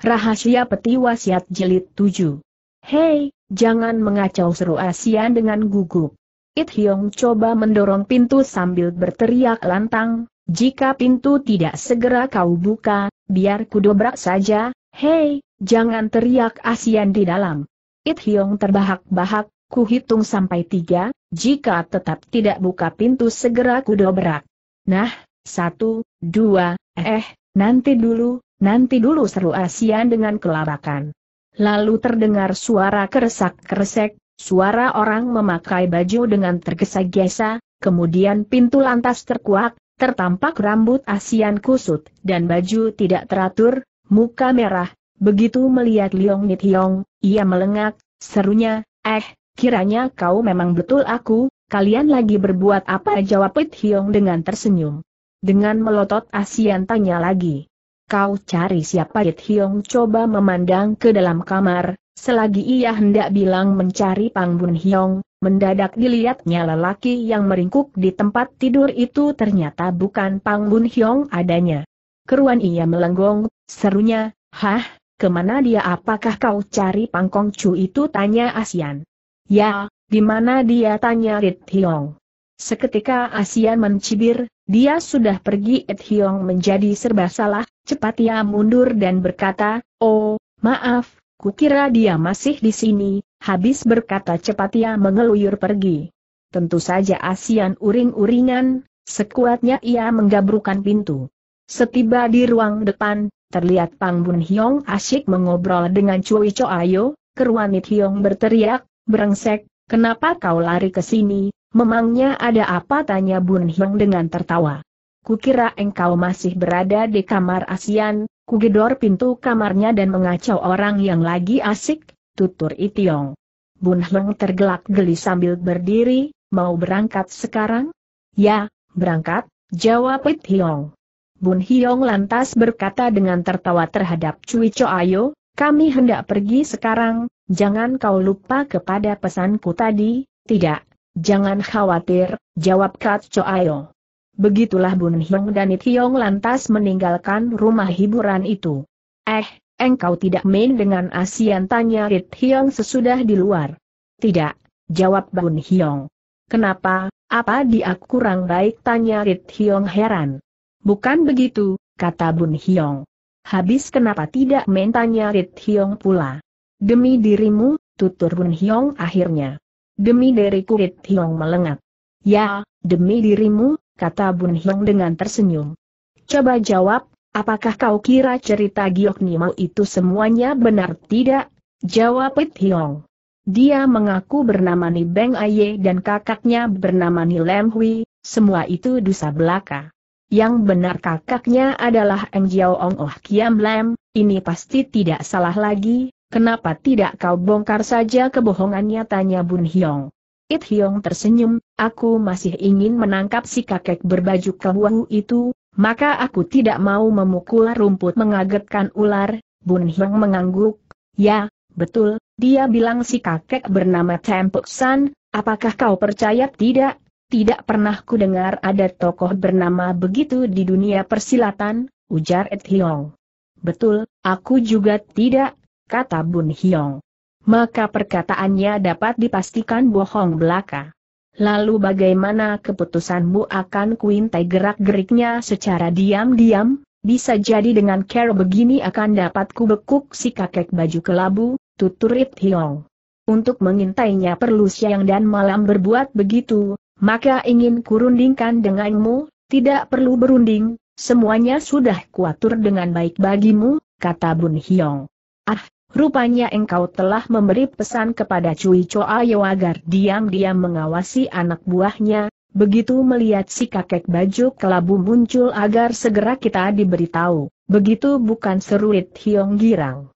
Rahasia Peti Wasiat Jilid 7 Hei, jangan mengacau seru Asian dengan gugup. It Hyong coba mendorong pintu sambil berteriak lantang, jika pintu tidak segera kau buka, biar kudobrak saja, hei, jangan teriak Asian di dalam. It Hyong terbahak-bahak, kuhitung sampai tiga, jika tetap tidak buka pintu segera kudobrak. Nah, satu, dua, eh, nanti dulu, Nanti dulu seru Asian dengan kelabakan. Lalu terdengar suara keresak-keresek, suara orang memakai baju dengan tergesa-gesa, kemudian pintu lantas terkuak, tertampak rambut Asian kusut, dan baju tidak teratur, muka merah. Begitu melihat Liong Hiong, ia melengak, serunya, eh, kiranya kau memang betul aku, kalian lagi berbuat apa jawab Pit Hiong dengan tersenyum. Dengan melotot Asian tanya lagi. Kau cari siapa Yit Hyong coba memandang ke dalam kamar, selagi ia hendak bilang mencari Pang Bun Hyong, mendadak dilihatnya lelaki yang meringkuk di tempat tidur itu ternyata bukan Pang Bun Hyong adanya. Keruan ia melenggong, serunya, Hah, kemana dia apakah kau cari Pang Kong Chu itu tanya Asian. Ya, di mana dia tanya Rit Hyong. Seketika Asian mencibir, dia sudah pergi Ed Hyong menjadi serba salah, cepat ia mundur dan berkata, Oh, maaf, kukira dia masih di sini, habis berkata cepat ia mengeluyur pergi. Tentu saja Asian uring-uringan, sekuatnya ia menggabrukan pintu. Setiba di ruang depan, terlihat Pang Bun Hyong asyik mengobrol dengan Cui Cho Ayo, keruan It Hyong berteriak, berengsek, kenapa kau lari ke sini, Memangnya ada apa tanya Bun Hiong dengan tertawa. Kukira engkau masih berada di kamar ASEAN, kugedor pintu kamarnya dan mengacau orang yang lagi asik, tutur Itiong. Bun Hiong tergelak geli sambil berdiri, mau berangkat sekarang? Ya, berangkat, jawab Itiong. Bun Hiong lantas berkata dengan tertawa terhadap Cui Cho Ayo, kami hendak pergi sekarang, jangan kau lupa kepada pesanku tadi, tidak, Jangan khawatir, jawab Kat Ayo. Begitulah Bun Hiong dan It Hiong lantas meninggalkan rumah hiburan itu. Eh, engkau tidak main dengan Asian tanya It Hiong sesudah di luar. Tidak, jawab Bun Hiong. Kenapa, apa dia kurang baik tanya It Hiong heran. Bukan begitu, kata Bun Hiong. Habis kenapa tidak main tanya Rit pula. Demi dirimu, tutur Bun Hiong akhirnya. Demi dari kulit Hiong melengat. Ya, demi dirimu, kata Bun Hiong dengan tersenyum. Coba jawab, apakah kau kira cerita Giok Nimau itu semuanya benar tidak? Jawab It Hiong. Dia mengaku bernama Ni Beng Aye dan kakaknya bernama Ni Lem Hui, semua itu dusa belaka. Yang benar kakaknya adalah Eng Jiao Ong Oh Kiam Lem, ini pasti tidak salah lagi, Kenapa tidak kau bongkar saja kebohongannya tanya Bun Hiong. It Hiong tersenyum, aku masih ingin menangkap si kakek berbaju kebuahu itu, maka aku tidak mau memukul rumput mengagetkan ular, Bun Hiong mengangguk. Ya, betul, dia bilang si kakek bernama Tempuk San, apakah kau percaya tidak? Tidak pernah ku dengar ada tokoh bernama begitu di dunia persilatan, ujar Ed Hiong. Betul, aku juga tidak, kata Bun Hiong. Maka perkataannya dapat dipastikan bohong belaka. Lalu bagaimana keputusanmu akan kuintai gerak-geriknya secara diam-diam? Bisa jadi dengan care begini akan dapat kubekuk si kakek baju kelabu, tutur It Hiong. Untuk mengintainya perlu siang dan malam berbuat begitu, maka ingin kurundingkan denganmu, tidak perlu berunding, semuanya sudah kuatur dengan baik bagimu, kata Bun Hiong. Ah, Rupanya engkau telah memberi pesan kepada Cui Yo agar diam-diam mengawasi anak buahnya, begitu melihat si kakek baju kelabu muncul agar segera kita diberitahu, begitu bukan seru It Hiong Girang.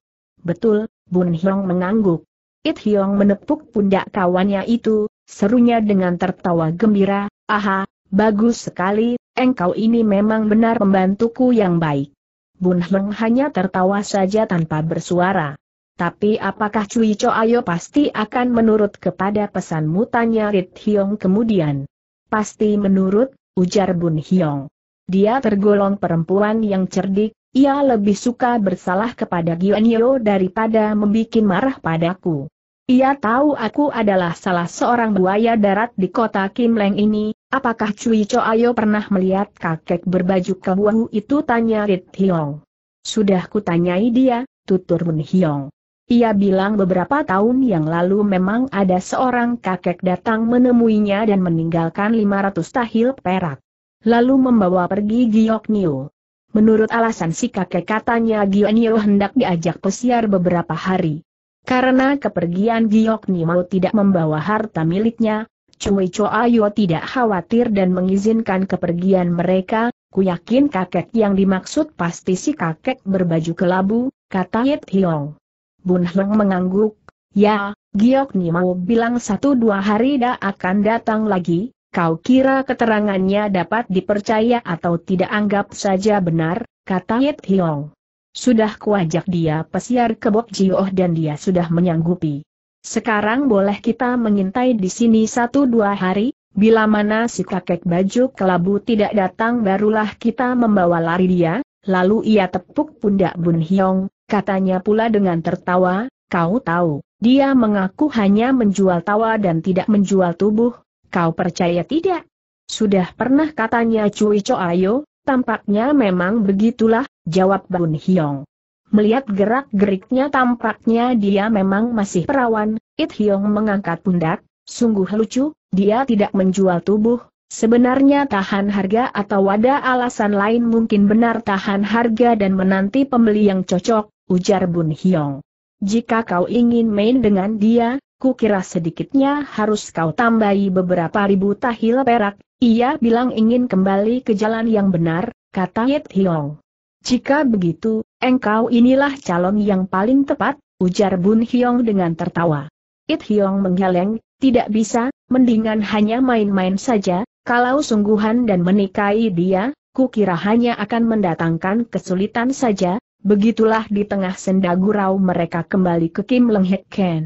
Betul, Bun Hiong mengangguk. It Hiong menepuk pundak kawannya itu, serunya dengan tertawa gembira, aha, bagus sekali, engkau ini memang benar pembantuku yang baik. Bun Hiong hanya tertawa saja tanpa bersuara. Tapi apakah Cui Cho Ayo pasti akan menurut kepada pesanmu tanya Rit Hiong kemudian? Pasti menurut, ujar Bun Hiong. Dia tergolong perempuan yang cerdik, ia lebih suka bersalah kepada Yeo daripada membuat marah padaku. Ia tahu aku adalah salah seorang buaya darat di kota Kim Leng ini, apakah Cui Cho Ayo pernah melihat kakek berbaju kebuahu itu tanya Rit Hiong. Sudah kutanyai dia, tutur Bun Hiong. Ia bilang beberapa tahun yang lalu memang ada seorang kakek datang menemuinya dan meninggalkan 500 tahil perak. Lalu membawa pergi Giok Nio. Menurut alasan si kakek katanya Giok Nio hendak diajak pesiar beberapa hari. Karena kepergian Giok Nio tidak membawa harta miliknya, Cui Choayo tidak khawatir dan mengizinkan kepergian mereka, ku yakin kakek yang dimaksud pasti si kakek berbaju kelabu, kata Yit Hiong. Bun Heng mengangguk. Ya, Giok ni mau bilang satu dua hari dah akan datang lagi, kau kira keterangannya dapat dipercaya atau tidak anggap saja benar, kata Yit Hiong. Sudah kuajak dia pesiar ke Bok Jioh dan dia sudah menyanggupi. Sekarang boleh kita mengintai di sini satu dua hari, bila mana si kakek baju kelabu tidak datang barulah kita membawa lari dia, lalu ia tepuk pundak Bun Hiong, katanya pula dengan tertawa, kau tahu, dia mengaku hanya menjual tawa dan tidak menjual tubuh, kau percaya tidak? Sudah pernah katanya Cui Cho Ayo, tampaknya memang begitulah, jawab Bun Hyong. Melihat gerak-geriknya tampaknya dia memang masih perawan, It Hyong mengangkat pundak, sungguh lucu, dia tidak menjual tubuh, Sebenarnya tahan harga atau ada alasan lain mungkin benar tahan harga dan menanti pembeli yang cocok, ujar Bun Hyong. Jika kau ingin main dengan dia, kukira sedikitnya harus kau tambahi beberapa ribu tahil perak, ia bilang ingin kembali ke jalan yang benar, kata Yit Hyong. Jika begitu, engkau inilah calon yang paling tepat, ujar Bun Hyong dengan tertawa. It Hyong menggeleng, tidak bisa, mendingan hanya main-main saja, kalau sungguhan dan menikahi dia, kukira hanya akan mendatangkan kesulitan saja, Begitulah di tengah senda gurau mereka kembali ke Kim Leng Hek Ken.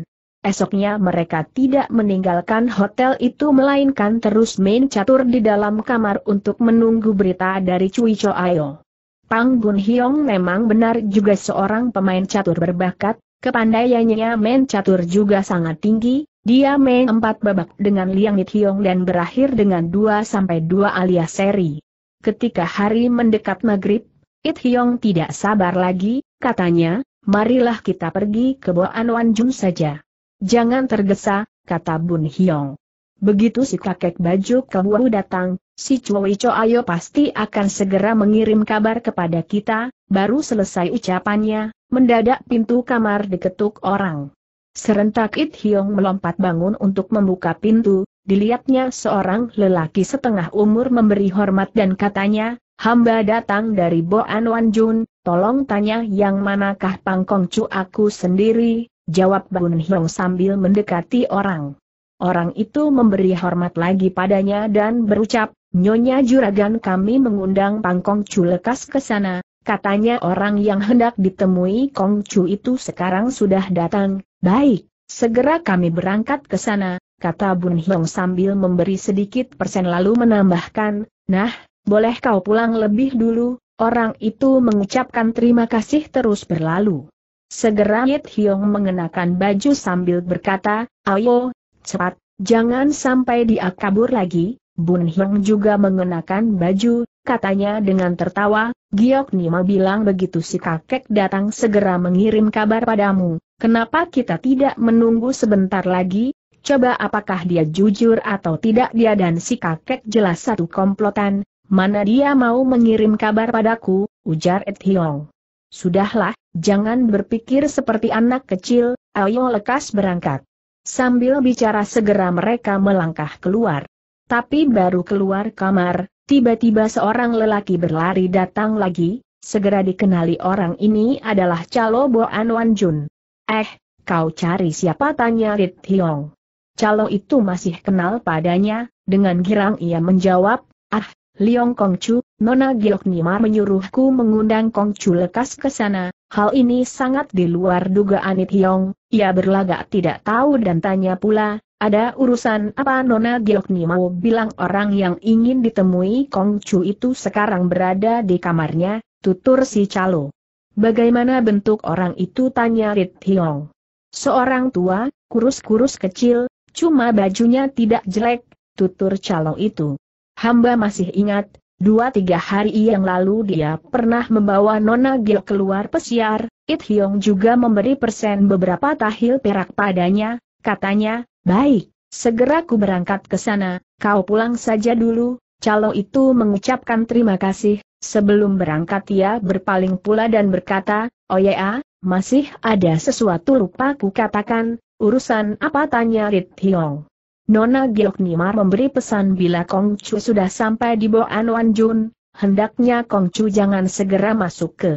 Esoknya mereka tidak meninggalkan hotel itu melainkan terus main catur di dalam kamar untuk menunggu berita dari Cui Cho Ayo. Pang Bun Hiong memang benar juga seorang pemain catur berbakat, kepandaiannya main catur juga sangat tinggi, dia main empat babak dengan Liang Nit Hiong dan berakhir dengan dua sampai dua alias seri. Ketika hari mendekat maghrib, It Hyong tidak sabar lagi, katanya, marilah kita pergi ke Boan Wan Jun saja. Jangan tergesa, kata Bun Hyong. Begitu si kakek baju kebuah datang, si Cui Cho Ayo pasti akan segera mengirim kabar kepada kita, baru selesai ucapannya, mendadak pintu kamar diketuk orang. Serentak It Hyong melompat bangun untuk membuka pintu, dilihatnya seorang lelaki setengah umur memberi hormat dan katanya, hamba datang dari Boan Jun. tolong tanya yang manakah Pangkong Chu aku sendiri, jawab Bun Hiong sambil mendekati orang. Orang itu memberi hormat lagi padanya dan berucap, Nyonya Juragan kami mengundang Pangkong Chu lekas ke sana, katanya orang yang hendak ditemui Kong Chu itu sekarang sudah datang, baik, segera kami berangkat ke sana, kata Bun Hiong sambil memberi sedikit persen lalu menambahkan, nah, boleh kau pulang lebih dulu, orang itu mengucapkan terima kasih terus berlalu. Segera Yit Hiong mengenakan baju sambil berkata, ayo, cepat, jangan sampai dia kabur lagi, Bun Hiong juga mengenakan baju, katanya dengan tertawa, Giok Nima bilang begitu si kakek datang segera mengirim kabar padamu, kenapa kita tidak menunggu sebentar lagi, Coba apakah dia jujur atau tidak dia dan si kakek jelas satu komplotan, mana dia mau mengirim kabar padaku, ujar Ed Hiong. Sudahlah, jangan berpikir seperti anak kecil, ayo lekas berangkat. Sambil bicara segera mereka melangkah keluar. Tapi baru keluar kamar, tiba-tiba seorang lelaki berlari datang lagi, segera dikenali orang ini adalah Calo Boan Wan Jun. Eh, kau cari siapa tanya Rit Hiong calo itu masih kenal padanya, dengan girang ia menjawab, ah, Liong Chu, Nona Nima menyuruhku mengundang Kong Chu lekas ke sana, hal ini sangat di luar dugaan It Hiong, ia berlagak tidak tahu dan tanya pula, ada urusan apa Nona Nima bilang orang yang ingin ditemui Kong Chu itu sekarang berada di kamarnya, tutur si calo. Bagaimana bentuk orang itu tanya Rit Hiong. Seorang tua, kurus-kurus kecil, Cuma bajunya tidak jelek, tutur calo itu. Hamba masih ingat, dua tiga hari yang lalu dia pernah membawa Nona Gil keluar pesiar, It Hyong juga memberi persen beberapa tahil perak padanya, katanya, baik, segera ku berangkat ke sana, kau pulang saja dulu, calo itu mengucapkan terima kasih, sebelum berangkat ia berpaling pula dan berkata, oh ya, masih ada sesuatu lupa ku katakan, Urusan apa tanya Rit Hiong? Nona Giok Nimar memberi pesan bila Kong Chu sudah sampai di Boan Wan Jun, hendaknya Kong Chu jangan segera masuk ke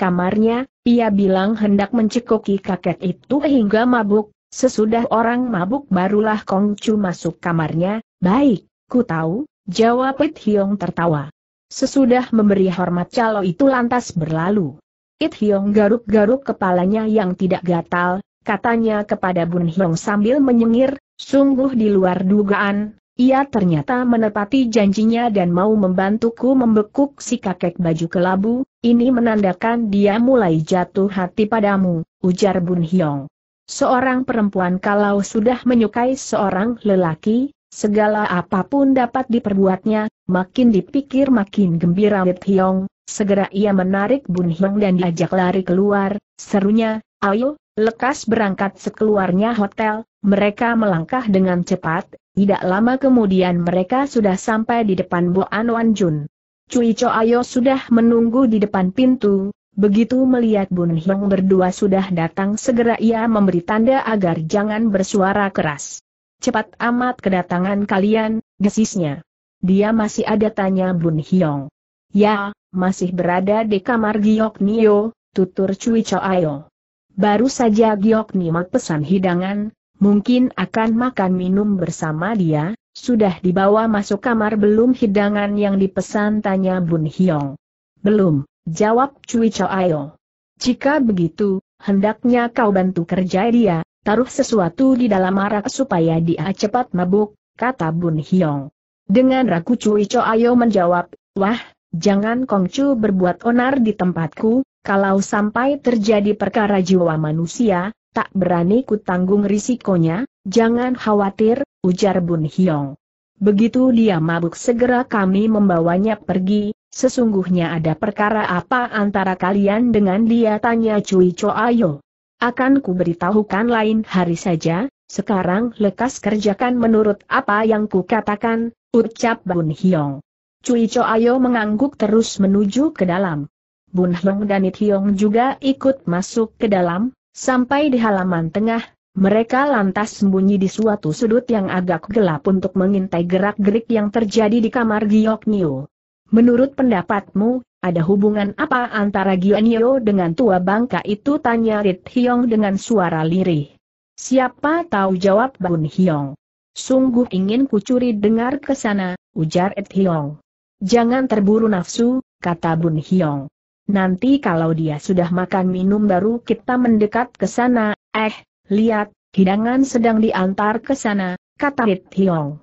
kamarnya, ia bilang hendak mencekoki kakek itu hingga mabuk, sesudah orang mabuk barulah Kong Chu masuk kamarnya, baik, ku tahu, jawab It Hiong tertawa. Sesudah memberi hormat calo itu lantas berlalu. It Hiong garuk-garuk kepalanya yang tidak gatal, katanya kepada Bun Hiong sambil menyengir, sungguh di luar dugaan, ia ternyata menepati janjinya dan mau membantuku membekuk si kakek baju kelabu, ini menandakan dia mulai jatuh hati padamu, ujar Bun Hiong. Seorang perempuan kalau sudah menyukai seorang lelaki, segala apapun dapat diperbuatnya, makin dipikir makin gembira Bun Hiong, segera ia menarik Bun Hiong dan diajak lari keluar, serunya, ayo, Lekas berangkat sekeluarnya hotel, mereka melangkah dengan cepat, tidak lama kemudian mereka sudah sampai di depan Wan Jun. Cui Cho Ayo sudah menunggu di depan pintu, begitu melihat Bun Hiong berdua sudah datang segera ia memberi tanda agar jangan bersuara keras. Cepat amat kedatangan kalian, gesisnya. Dia masih ada tanya Bun Hiong. Ya, masih berada di kamar Giok Nio, tutur Cui Cho Ayo. Baru saja Giok Nimat pesan hidangan, mungkin akan makan minum bersama dia, sudah dibawa masuk kamar belum hidangan yang dipesan tanya Bun Hyong. Belum, jawab Cui Ayo. Jika begitu, hendaknya kau bantu kerja dia, taruh sesuatu di dalam arak supaya dia cepat mabuk, kata Bun Hyong. Dengan ragu Cui Ayo menjawab, wah, jangan Kong Chu berbuat onar di tempatku, kalau sampai terjadi perkara jiwa manusia, tak berani kutanggung risikonya, jangan khawatir, ujar Bun Hiong. Begitu dia mabuk segera kami membawanya pergi, sesungguhnya ada perkara apa antara kalian dengan dia tanya Cui Cho Ayo. Akan kuberitahukan lain hari saja, sekarang lekas kerjakan menurut apa yang kukatakan, ucap Bun Hiong. Cui Cho Ayo mengangguk terus menuju ke dalam. Bun Heng dan Hiong juga ikut masuk ke dalam, sampai di halaman tengah, mereka lantas sembunyi di suatu sudut yang agak gelap untuk mengintai gerak-gerik yang terjadi di kamar Giok Nio. Menurut pendapatmu, ada hubungan apa antara Giok Nio dengan tua bangka itu? Tanya Rit Hiong dengan suara lirih. Siapa tahu jawab Bun Hiong. Sungguh ingin kucuri dengar ke sana, ujar Rit Hiong. Jangan terburu nafsu, kata Bun Hiong. Nanti kalau dia sudah makan minum baru kita mendekat ke sana, eh, lihat, hidangan sedang diantar ke sana, kata Hit Hiong.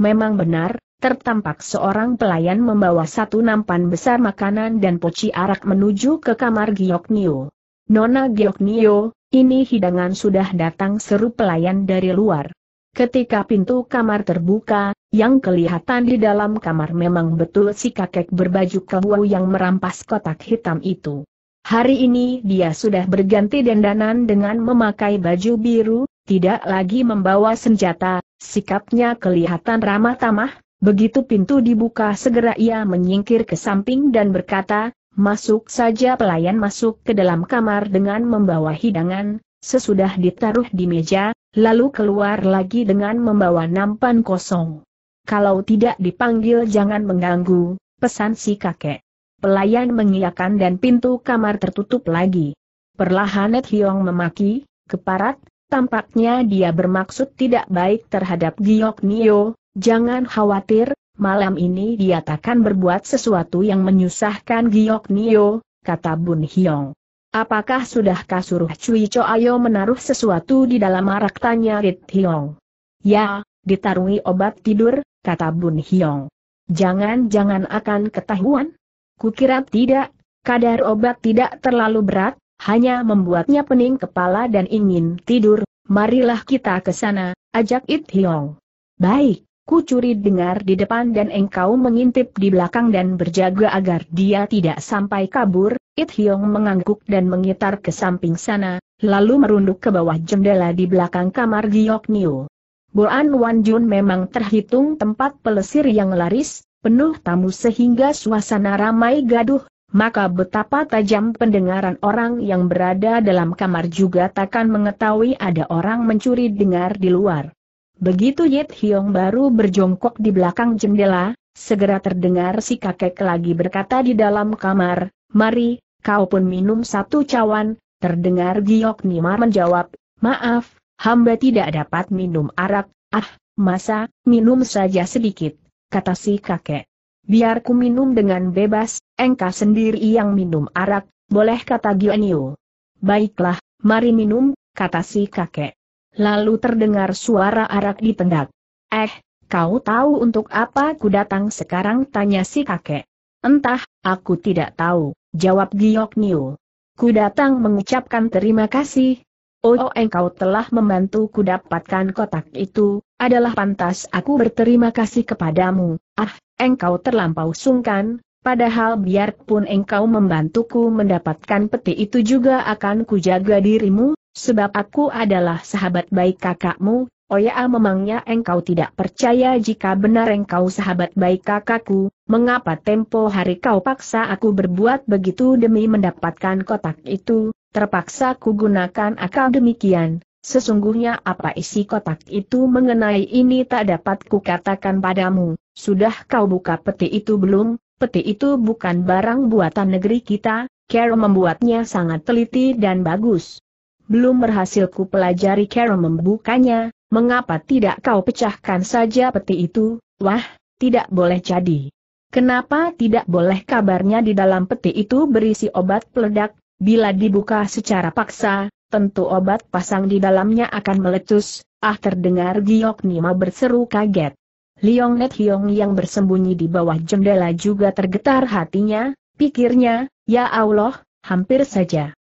Memang benar, tertampak seorang pelayan membawa satu nampan besar makanan dan poci arak menuju ke kamar Giok Nio. Nona Giok Nio, ini hidangan sudah datang seru pelayan dari luar. Ketika pintu kamar terbuka, yang kelihatan di dalam kamar memang betul si kakek berbaju kebu yang merampas kotak hitam itu. Hari ini dia sudah berganti dandanan dengan memakai baju biru, tidak lagi membawa senjata, sikapnya kelihatan ramah tamah, begitu pintu dibuka segera ia menyingkir ke samping dan berkata, masuk saja pelayan masuk ke dalam kamar dengan membawa hidangan, sesudah ditaruh di meja, lalu keluar lagi dengan membawa nampan kosong kalau tidak dipanggil jangan mengganggu, pesan si kakek. Pelayan mengiyakan dan pintu kamar tertutup lagi. Perlahan Net Hiong memaki, keparat, tampaknya dia bermaksud tidak baik terhadap Giok Nio, jangan khawatir, malam ini dia takkan berbuat sesuatu yang menyusahkan Giok Nio, kata Bun Hyong. Apakah sudah kasuruh Cui Cho Ayo menaruh sesuatu di dalam arak tanya Rit Hyong? Ya, ditarungi obat tidur, kata Bun Hiong. Jangan-jangan akan ketahuan? Kukira tidak, kadar obat tidak terlalu berat, hanya membuatnya pening kepala dan ingin tidur, marilah kita ke sana, ajak It Hiong. Baik, ku curi dengar di depan dan engkau mengintip di belakang dan berjaga agar dia tidak sampai kabur, It Hiong mengangguk dan mengitar ke samping sana, lalu merunduk ke bawah jendela di belakang kamar Giok Niu. Boan Jun memang terhitung tempat pelesir yang laris, penuh tamu sehingga suasana ramai gaduh, maka betapa tajam pendengaran orang yang berada dalam kamar juga takkan mengetahui ada orang mencuri dengar di luar. Begitu Yit Hyong baru berjongkok di belakang jendela, segera terdengar si kakek lagi berkata di dalam kamar, Mari, kau pun minum satu cawan, terdengar Giok Nima menjawab, Maaf, hamba tidak dapat minum arak, ah, masa, minum saja sedikit, kata si kakek. Biar ku minum dengan bebas, Engka sendiri yang minum arak, boleh kata Gionio. Baiklah, mari minum, kata si kakek. Lalu terdengar suara arak ditendak. Eh, kau tahu untuk apa ku datang sekarang tanya si kakek. Entah, aku tidak tahu, jawab Giok Niu. Ku datang mengucapkan terima kasih, Oh, engkau telah membantuku dapatkan kotak itu, adalah pantas aku berterima kasih kepadamu. Ah, engkau terlampau sungkan, padahal biarpun engkau membantuku mendapatkan peti itu juga akan kujaga dirimu, sebab aku adalah sahabat baik kakakmu, Oh ya memangnya engkau tidak percaya jika benar engkau sahabat baik kakakku, mengapa tempo hari kau paksa aku berbuat begitu demi mendapatkan kotak itu, terpaksa ku gunakan akal demikian, sesungguhnya apa isi kotak itu mengenai ini tak dapat ku katakan padamu, sudah kau buka peti itu belum, peti itu bukan barang buatan negeri kita, Carol membuatnya sangat teliti dan bagus. Belum berhasil ku pelajari Carol membukanya, Mengapa tidak kau pecahkan saja peti itu? Wah, tidak boleh jadi. Kenapa tidak boleh kabarnya di dalam peti itu berisi obat peledak, bila dibuka secara paksa, tentu obat pasang di dalamnya akan meletus, ah terdengar Giok Nima berseru kaget. Liong Net Hiong yang bersembunyi di bawah jendela juga tergetar hatinya, pikirnya, ya Allah, hampir saja.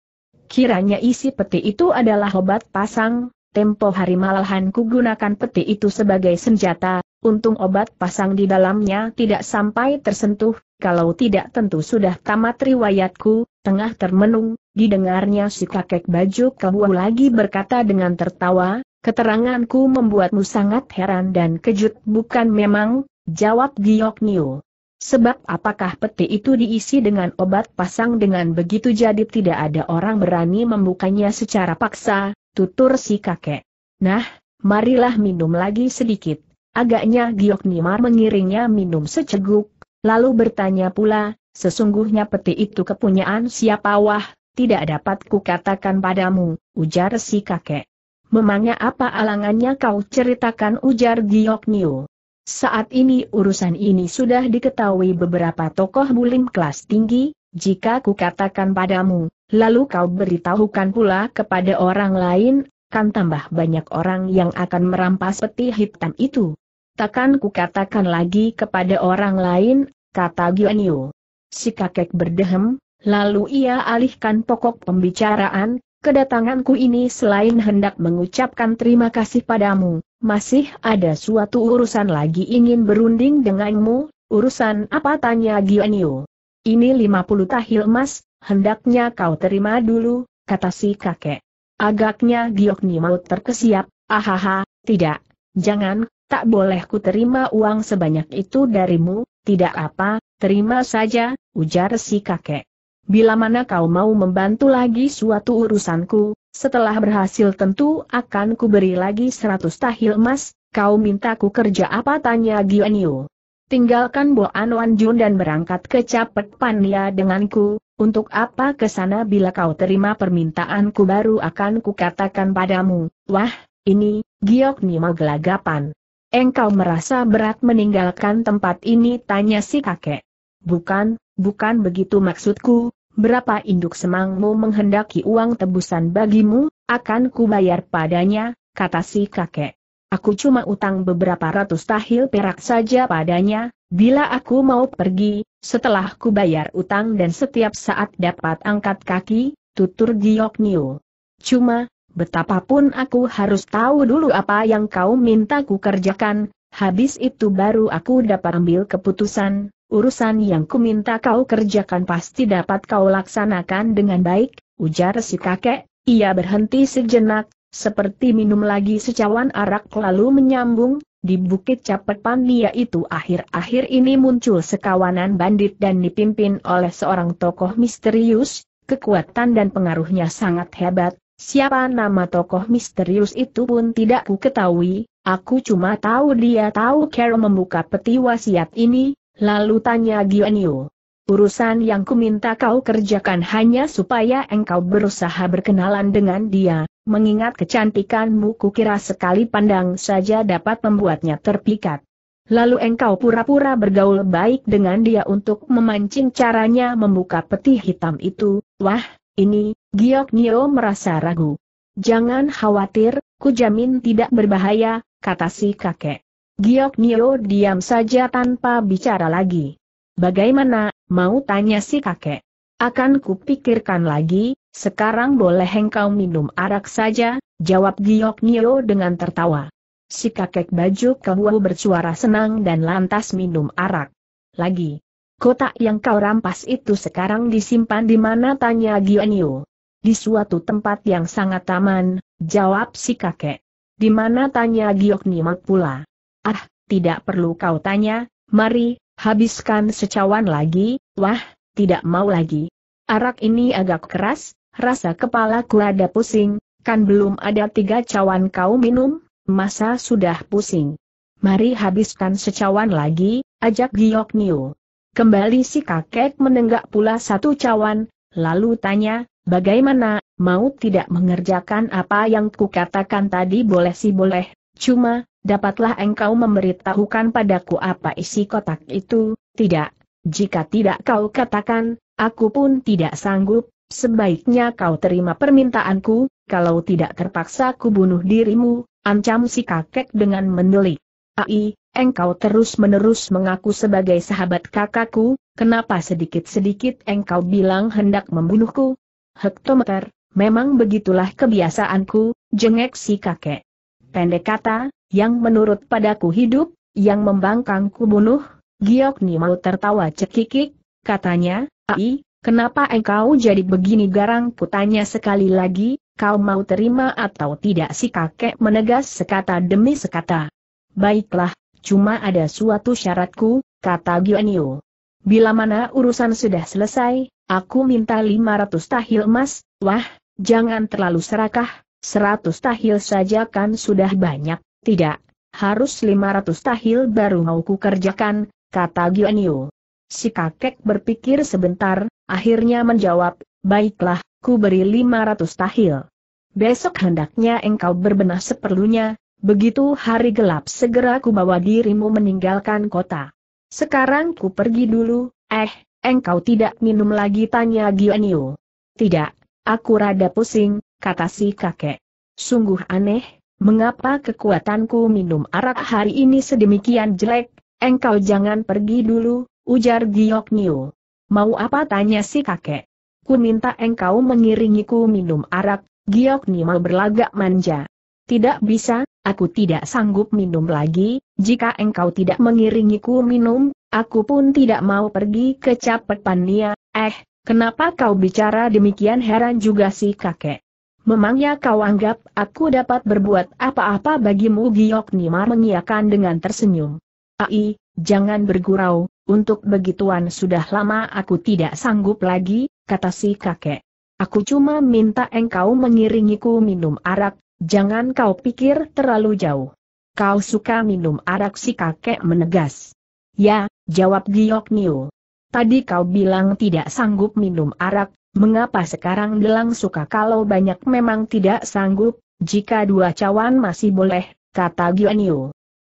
Kiranya isi peti itu adalah obat pasang, tempo hari malahan kugunakan peti itu sebagai senjata, untung obat pasang di dalamnya tidak sampai tersentuh, kalau tidak tentu sudah tamat riwayatku, tengah termenung, didengarnya si kakek baju kebu lagi berkata dengan tertawa, keteranganku membuatmu sangat heran dan kejut bukan memang, jawab Giok Niu. Sebab apakah peti itu diisi dengan obat pasang dengan begitu jadi tidak ada orang berani membukanya secara paksa, tutur si kakek. Nah, marilah minum lagi sedikit. Agaknya Giok Nimar mengiringnya minum seceguk, lalu bertanya pula, sesungguhnya peti itu kepunyaan siapa wah, tidak dapat kukatakan padamu, ujar si kakek. Memangnya apa alangannya kau ceritakan ujar Giok Nio. Saat ini urusan ini sudah diketahui beberapa tokoh bulim kelas tinggi, jika ku katakan padamu, lalu kau beritahukan pula kepada orang lain, kan tambah banyak orang yang akan merampas peti hitam itu. Takkan ku katakan lagi kepada orang lain, kata Gionio. Si kakek berdehem, lalu ia alihkan pokok pembicaraan, kedatanganku ini selain hendak mengucapkan terima kasih padamu, masih ada suatu urusan lagi ingin berunding denganmu, urusan apa tanya Gionio. Ini 50 tahil emas, hendaknya kau terima dulu, kata si kakek. Agaknya Giok mau terkesiap, ahaha, tidak, jangan, tak boleh ku terima uang sebanyak itu darimu, tidak apa, terima saja, ujar si kakek. Bila mana kau mau membantu lagi suatu urusanku, setelah berhasil tentu akan kuberi lagi seratus tahil emas, kau minta ku kerja apa tanya Gionio. Tinggalkan Bo Anwan Jun dan berangkat ke Capek Pania denganku, untuk apa ke sana bila kau terima permintaanku baru akan kukatakan padamu, wah, ini, giok nima gelagapan. Engkau merasa berat meninggalkan tempat ini tanya si kakek. Bukan, bukan begitu maksudku, berapa induk semangmu menghendaki uang tebusan bagimu, akan kubayar padanya, kata si kakek. Aku cuma utang beberapa ratus tahil perak saja padanya, bila aku mau pergi, setelah ku bayar utang dan setiap saat dapat angkat kaki, tutur Giok Niu. Cuma, betapapun aku harus tahu dulu apa yang kau minta ku kerjakan, habis itu baru aku dapat ambil keputusan, urusan yang ku minta kau kerjakan pasti dapat kau laksanakan dengan baik, ujar si kakek, ia berhenti sejenak, seperti minum lagi secawan arak lalu menyambung, di Bukit Capet Pandia itu akhir-akhir ini muncul sekawanan bandit dan dipimpin oleh seorang tokoh misterius, kekuatan dan pengaruhnya sangat hebat, siapa nama tokoh misterius itu pun tidak ku ketahui, aku cuma tahu dia tahu Carol membuka peti wasiat ini, lalu tanya Gionio. Urusan yang kuminta kau kerjakan hanya supaya engkau berusaha berkenalan dengan dia, Mengingat kecantikanmu kukira sekali pandang saja dapat membuatnya terpikat. Lalu engkau pura-pura bergaul baik dengan dia untuk memancing caranya membuka peti hitam itu. Wah, ini, Giok Nio merasa ragu. Jangan khawatir, ku jamin tidak berbahaya, kata si kakek. Giok Nio diam saja tanpa bicara lagi. Bagaimana, mau tanya si kakek. Akan kupikirkan lagi, sekarang boleh engkau minum arak saja, jawab Giok Nio dengan tertawa. Si kakek baju kewu bersuara senang dan lantas minum arak. Lagi. Kotak yang kau rampas itu sekarang disimpan di mana tanya Giok Nio. Di suatu tempat yang sangat aman, jawab si kakek. Di mana tanya Giok Nio pula. Ah, tidak perlu kau tanya, mari, habiskan secawan lagi, wah, tidak mau lagi. Arak ini agak keras, rasa kepala ku ada pusing, kan belum ada tiga cawan kau minum, masa sudah pusing. Mari habiskan secawan lagi, ajak Giok Niu. Kembali si kakek menenggak pula satu cawan, lalu tanya, bagaimana, mau tidak mengerjakan apa yang kukatakan tadi boleh si boleh, cuma, dapatlah engkau memberitahukan padaku apa isi kotak itu, tidak, jika tidak kau katakan, aku pun tidak sanggup, Sebaiknya kau terima permintaanku, kalau tidak terpaksa kubunuh dirimu, ancam si kakek dengan mendelik. Ai, engkau terus-menerus mengaku sebagai sahabat kakakku, kenapa sedikit-sedikit engkau bilang hendak membunuhku? Hektometer, memang begitulah kebiasaanku, jengek si kakek. Pendek kata, yang menurut padaku hidup, yang membangkangku bunuh, Giok Nimau tertawa cekikik, katanya, Ai, Kenapa engkau jadi begini garang putanya sekali lagi, kau mau terima atau tidak si kakek menegas sekata demi sekata. Baiklah, cuma ada suatu syaratku, kata Gionio. Bila mana urusan sudah selesai, aku minta 500 tahil emas, wah, jangan terlalu serakah, 100 tahil saja kan sudah banyak, tidak, harus 500 tahil baru mau kukerjakan, kata Gionio. Si kakek berpikir sebentar, Akhirnya menjawab, baiklah, ku beri lima ratus tahil. Besok hendaknya engkau berbenah seperlunya, begitu hari gelap segera ku bawa dirimu meninggalkan kota. Sekarang ku pergi dulu, eh, engkau tidak minum lagi tanya Gionio. Tidak, aku rada pusing, kata si kakek. Sungguh aneh, mengapa kekuatanku minum arak hari ini sedemikian jelek, engkau jangan pergi dulu, ujar Gionio. Mau apa tanya si kakek? Ku minta engkau mengiringiku minum arak, Giok Nima berlagak manja. Tidak bisa, aku tidak sanggup minum lagi, jika engkau tidak mengiringiku minum, aku pun tidak mau pergi ke Capet Pania, eh, kenapa kau bicara demikian heran juga si kakek. Memangnya kau anggap aku dapat berbuat apa-apa bagimu Giok Nima mengiakan dengan tersenyum. Ai, Jangan bergurau, untuk begituan sudah lama aku tidak sanggup lagi, kata si kakek. Aku cuma minta engkau mengiringiku minum arak, jangan kau pikir terlalu jauh. Kau suka minum arak si kakek menegas. Ya, jawab Giok Niu. Tadi kau bilang tidak sanggup minum arak, mengapa sekarang gelang suka kalau banyak memang tidak sanggup, jika dua cawan masih boleh, kata Giok Niu.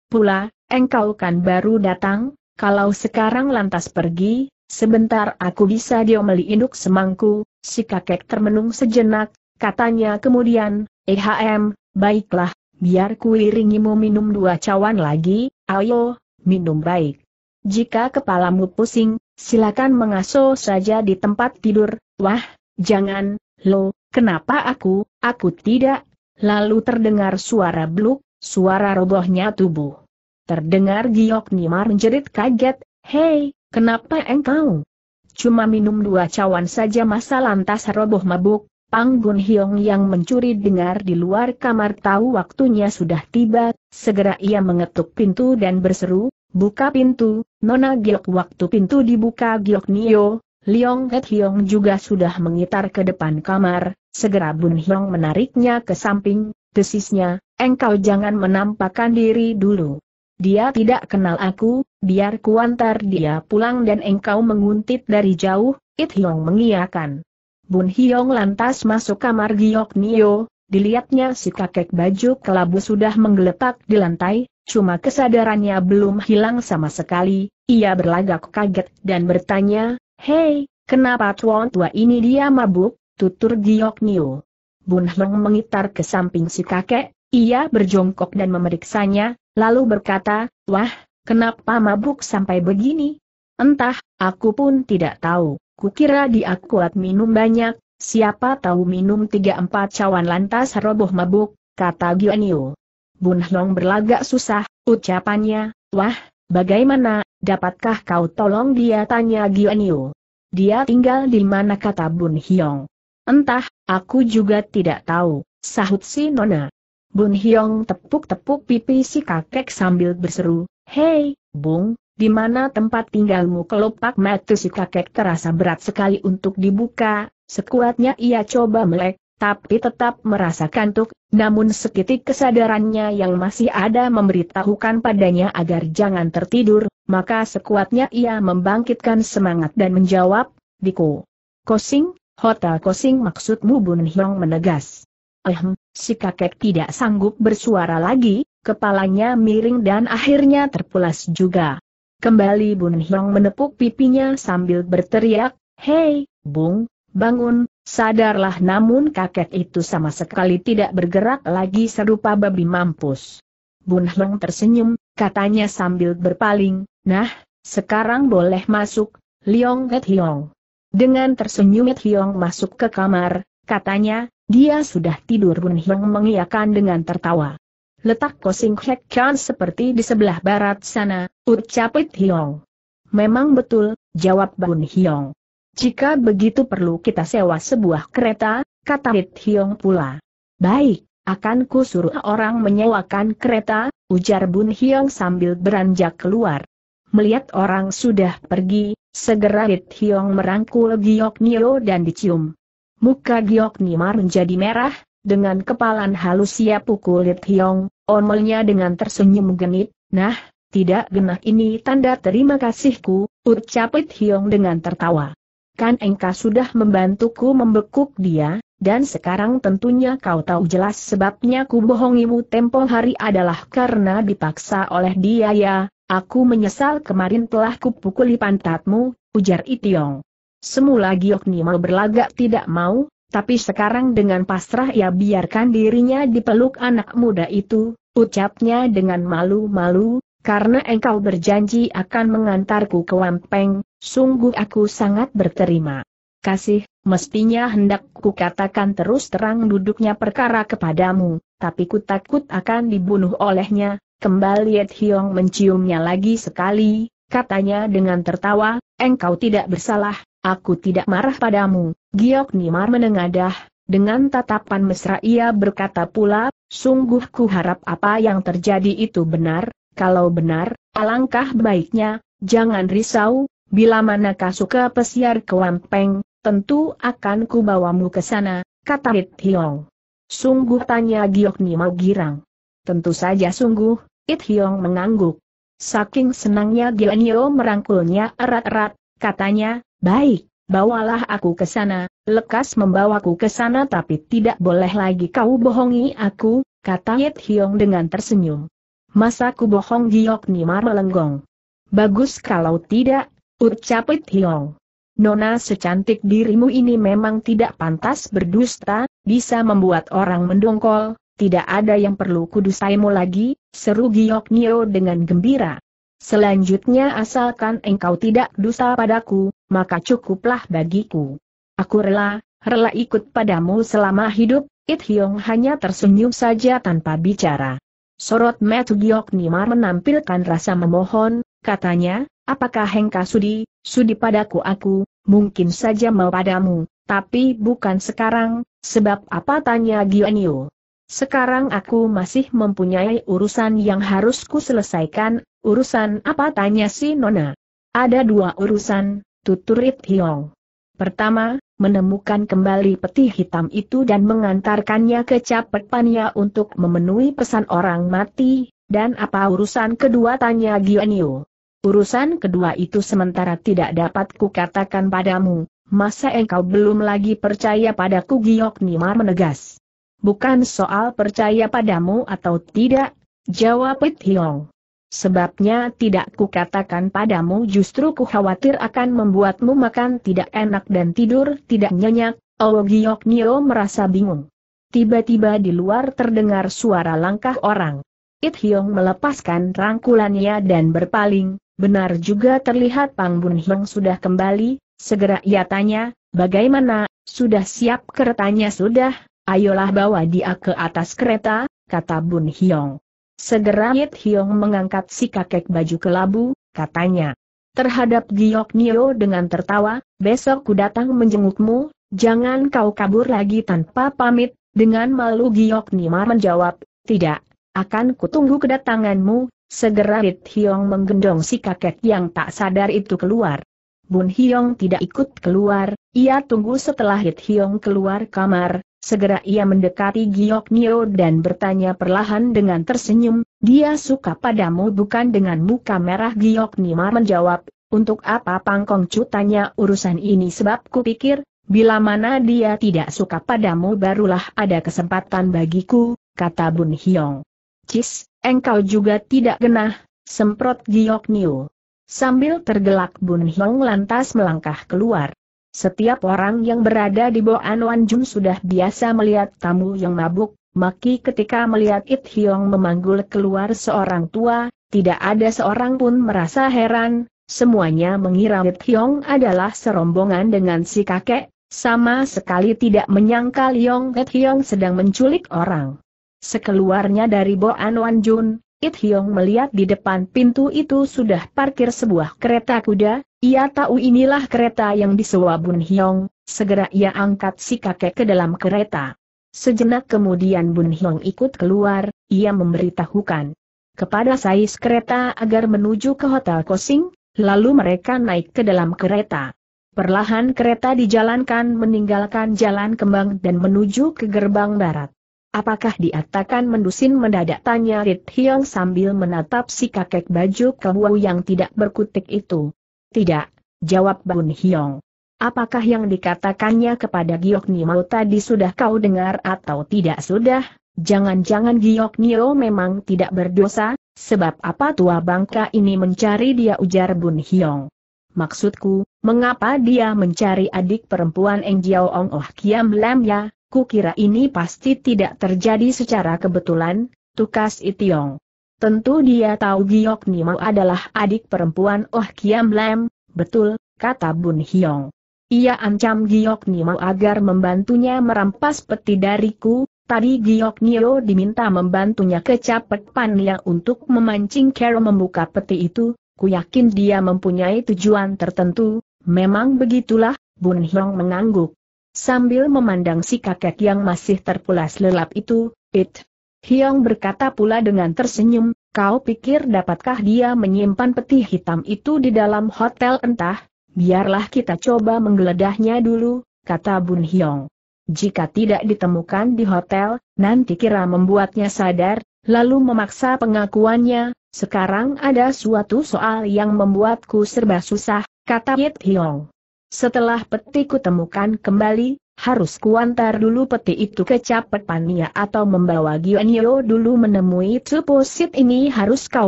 Pula, Engkau kan baru datang, kalau sekarang lantas pergi, sebentar aku bisa diomeli induk semangku, si kakek termenung sejenak, katanya kemudian, ehm, baiklah, biar kuiringimu minum dua cawan lagi, ayo, minum baik. Jika kepalamu pusing, silakan mengasuh saja di tempat tidur, wah, jangan, lo, kenapa aku, aku tidak? Lalu terdengar suara bluk, suara robohnya tubuh. Terdengar Giok Nimar menjerit kaget, Hei, kenapa engkau? Cuma minum dua cawan saja masa lantas roboh mabuk, Pang Gun Hiong yang mencuri dengar di luar kamar tahu waktunya sudah tiba, segera ia mengetuk pintu dan berseru, buka pintu, Nona Giok waktu pintu dibuka Giok Nio, Liong Het Hiong juga sudah mengitar ke depan kamar, segera Bun Hiong menariknya ke samping, desisnya, engkau jangan menampakkan diri dulu. Dia tidak kenal aku, biar kuantar dia pulang dan engkau menguntit dari jauh, It Hiong mengiakan. Bun Hiong lantas masuk kamar Giok Nio, dilihatnya si kakek baju kelabu sudah menggeletak di lantai, cuma kesadarannya belum hilang sama sekali, ia berlagak kaget dan bertanya, Hei, kenapa tuan tua ini dia mabuk, tutur Giok Nio. Bun Hiong mengitar ke samping si kakek, ia berjongkok dan memeriksanya, Lalu berkata, wah, kenapa mabuk sampai begini? Entah, aku pun tidak tahu, kukira dia kuat minum banyak, siapa tahu minum tiga empat cawan lantas roboh mabuk, kata Gionio. Bun Hlong berlagak susah, ucapannya, wah, bagaimana, dapatkah kau tolong dia tanya Gionio. Dia tinggal di mana kata Bun Hiong. Entah, aku juga tidak tahu, sahut si Nona. Bun Hiong tepuk-tepuk pipi si kakek sambil berseru, Hei, Bung, di mana tempat tinggalmu kelopak mata si kakek terasa berat sekali untuk dibuka, sekuatnya ia coba melek, tapi tetap merasa kantuk, namun seketik kesadarannya yang masih ada memberitahukan padanya agar jangan tertidur, maka sekuatnya ia membangkitkan semangat dan menjawab, Diko. Kosing, Hotel Kosing maksudmu Bun Hiong menegas. Ehem, Si kakek tidak sanggup bersuara lagi, kepalanya miring dan akhirnya terpulas juga. Kembali Bun Hiong menepuk pipinya sambil berteriak, Hei, Bung, bangun, sadarlah namun kakek itu sama sekali tidak bergerak lagi serupa babi mampus. Bun Hiong tersenyum, katanya sambil berpaling, Nah, sekarang boleh masuk, Liong Het Hiong. Dengan tersenyum Het Hiong masuk ke kamar, katanya, dia sudah tidur Bun Hiong mengiakan dengan tertawa. Letak Kosing Hek Kan seperti di sebelah barat sana, ucap It Hiong. Memang betul, jawab Bun Hiong. Jika begitu perlu kita sewa sebuah kereta, kata It Hiong pula. Baik, akan ku suruh orang menyewakan kereta, ujar Bun Hiong sambil beranjak keluar. Melihat orang sudah pergi, segera It Hiong merangkul Giok Nio dan dicium. Muka Giok Nimar menjadi merah, dengan kepalan halus siap pukul Lit Hiong, omelnya dengan tersenyum genit, nah, tidak genah ini tanda terima kasihku, ucap Lit Hiong dengan tertawa. Kan engkau sudah membantuku membekuk dia, dan sekarang tentunya kau tahu jelas sebabnya ku bohongimu tempo hari adalah karena dipaksa oleh dia ya, aku menyesal kemarin telah kupukuli pantatmu, ujar Itiong. Semula Giok mau berlagak tidak mau, tapi sekarang dengan pasrah ia biarkan dirinya dipeluk anak muda itu, ucapnya dengan malu-malu, karena engkau berjanji akan mengantarku ke Wampeng, sungguh aku sangat berterima kasih, mestinya hendak ku katakan terus terang duduknya perkara kepadamu, tapi ku takut akan dibunuh olehnya, kembali Yed Hiong menciumnya lagi sekali, katanya dengan tertawa, engkau tidak bersalah, Aku tidak marah padamu. Giok Nimar menengadah, dengan tatapan mesra ia berkata pula, sungguh ku harap apa yang terjadi itu benar, kalau benar, alangkah baiknya, jangan risau, bila mana suka pesiar ke Wampeng, tentu akan ku bawamu ke sana, kata It Hiong. Sungguh tanya Giok Nimar girang. Tentu saja sungguh, It Hiong mengangguk. Saking senangnya Gionio merangkulnya erat-erat, katanya, Baik, bawalah aku ke sana, lekas membawaku ke sana tapi tidak boleh lagi kau bohongi aku, kata Yit Hiong dengan tersenyum. Masa ku bohong Giok Nimar melenggong. Bagus kalau tidak, ucap Yit Hiong. Nona secantik dirimu ini memang tidak pantas berdusta, bisa membuat orang mendongkol, tidak ada yang perlu kudusaimu lagi, seru Giok Nio dengan gembira. Selanjutnya asalkan engkau tidak dusta padaku, maka cukuplah bagiku. Aku rela, rela ikut padamu selama hidup, It Hyong hanya tersenyum saja tanpa bicara. Sorot Matthew Giok Nimar menampilkan rasa memohon, katanya, apakah Hengka sudi, sudi padaku aku, mungkin saja mau padamu, tapi bukan sekarang, sebab apa tanya Gionio. Sekarang aku masih mempunyai urusan yang harus ku selesaikan, urusan apa tanya si Nona. Ada dua urusan, Tutur tuturit Hiong. Pertama, menemukan kembali peti hitam itu dan mengantarkannya ke Capet Pania untuk memenuhi pesan orang mati, dan apa urusan kedua tanya Gionio. Urusan kedua itu sementara tidak dapat kukatakan padamu, masa engkau belum lagi percaya padaku Giok Nimar menegas. Bukan soal percaya padamu atau tidak, jawab Pit Hiong. Sebabnya tidak kukatakan padamu justru ku khawatir akan membuatmu makan tidak enak dan tidur tidak nyenyak, Oh Giok Nio merasa bingung. Tiba-tiba di luar terdengar suara langkah orang. It Hiong melepaskan rangkulannya dan berpaling, benar juga terlihat Pang Bun Hiong sudah kembali, segera ia tanya, bagaimana, sudah siap keretanya sudah, ayolah bawa dia ke atas kereta, kata Bun Hiong. Segera Yit Hiong mengangkat si kakek baju kelabu, katanya. Terhadap Giok Nio dengan tertawa, besok ku datang menjengukmu, jangan kau kabur lagi tanpa pamit, dengan malu Giok Nima menjawab, tidak, akan kutunggu kedatanganmu, segera Yit Hiong menggendong si kakek yang tak sadar itu keluar. Bun Hiong tidak ikut keluar, ia tunggu setelah Hit Hiong keluar kamar, Segera ia mendekati Giok Nio dan bertanya perlahan dengan tersenyum, dia suka padamu bukan dengan muka merah Giok Nima menjawab, untuk apa Pangkong Chu tanya urusan ini sebab pikir, bila mana dia tidak suka padamu barulah ada kesempatan bagiku, kata Bun Hiong. Cis, engkau juga tidak genah, semprot Giok Nio. Sambil tergelak Bun Hiong lantas melangkah keluar. Setiap orang yang berada di Boan Wanjung sudah biasa melihat tamu yang mabuk, maki ketika melihat It Hiong memanggul keluar seorang tua, tidak ada seorang pun merasa heran, semuanya mengira It Hiong adalah serombongan dengan si kakek, sama sekali tidak menyangkal Liong It Hiong sedang menculik orang. Sekeluarnya dari Boan Wanjung, It Hiong melihat di depan pintu itu sudah parkir sebuah kereta kuda, ia tahu inilah kereta yang disewa Bun Hiong. segera ia angkat si kakek ke dalam kereta. Sejenak kemudian Bun Hiong ikut keluar, ia memberitahukan kepada sais kereta agar menuju ke Hotel Kosing, lalu mereka naik ke dalam kereta. Perlahan kereta dijalankan meninggalkan jalan kembang dan menuju ke gerbang barat. Apakah diatakan mendusin mendadak tanya Rit Hiong sambil menatap si kakek baju kewu yang tidak berkutik itu. Tidak, jawab Bun Hiong. Apakah yang dikatakannya kepada Giok Nio tadi sudah kau dengar atau tidak sudah? Jangan-jangan Giok Nio memang tidak berdosa, sebab apa tua bangka ini mencari dia ujar Bun Hiong. Maksudku, mengapa dia mencari adik perempuan Eng Jiao Ong Oh Kiam Lam ya? kukira ini pasti tidak terjadi secara kebetulan, tukas Itiong. Tentu dia tahu Giok Nimo adalah adik perempuan Oh Kiam Lam, betul, kata Bun Hiong. Ia ancam Giok Nimo agar membantunya merampas peti dariku, tadi Giok Nio diminta membantunya ke Capek Pania untuk memancing Carol membuka peti itu, ku yakin dia mempunyai tujuan tertentu, memang begitulah, Bun Hiong mengangguk. Sambil memandang si kakek yang masih terpulas lelap itu, It Hiong berkata pula dengan tersenyum, kau pikir dapatkah dia menyimpan peti hitam itu di dalam hotel entah, biarlah kita coba menggeledahnya dulu, kata Bun Hiong. Jika tidak ditemukan di hotel, nanti kira membuatnya sadar, lalu memaksa pengakuannya, sekarang ada suatu soal yang membuatku serba susah, kata Yit Hiong. Setelah peti kutemukan kembali, harus kuantar dulu peti itu ke capet pania atau membawa Gionyo dulu menemui Tsuposit ini harus kau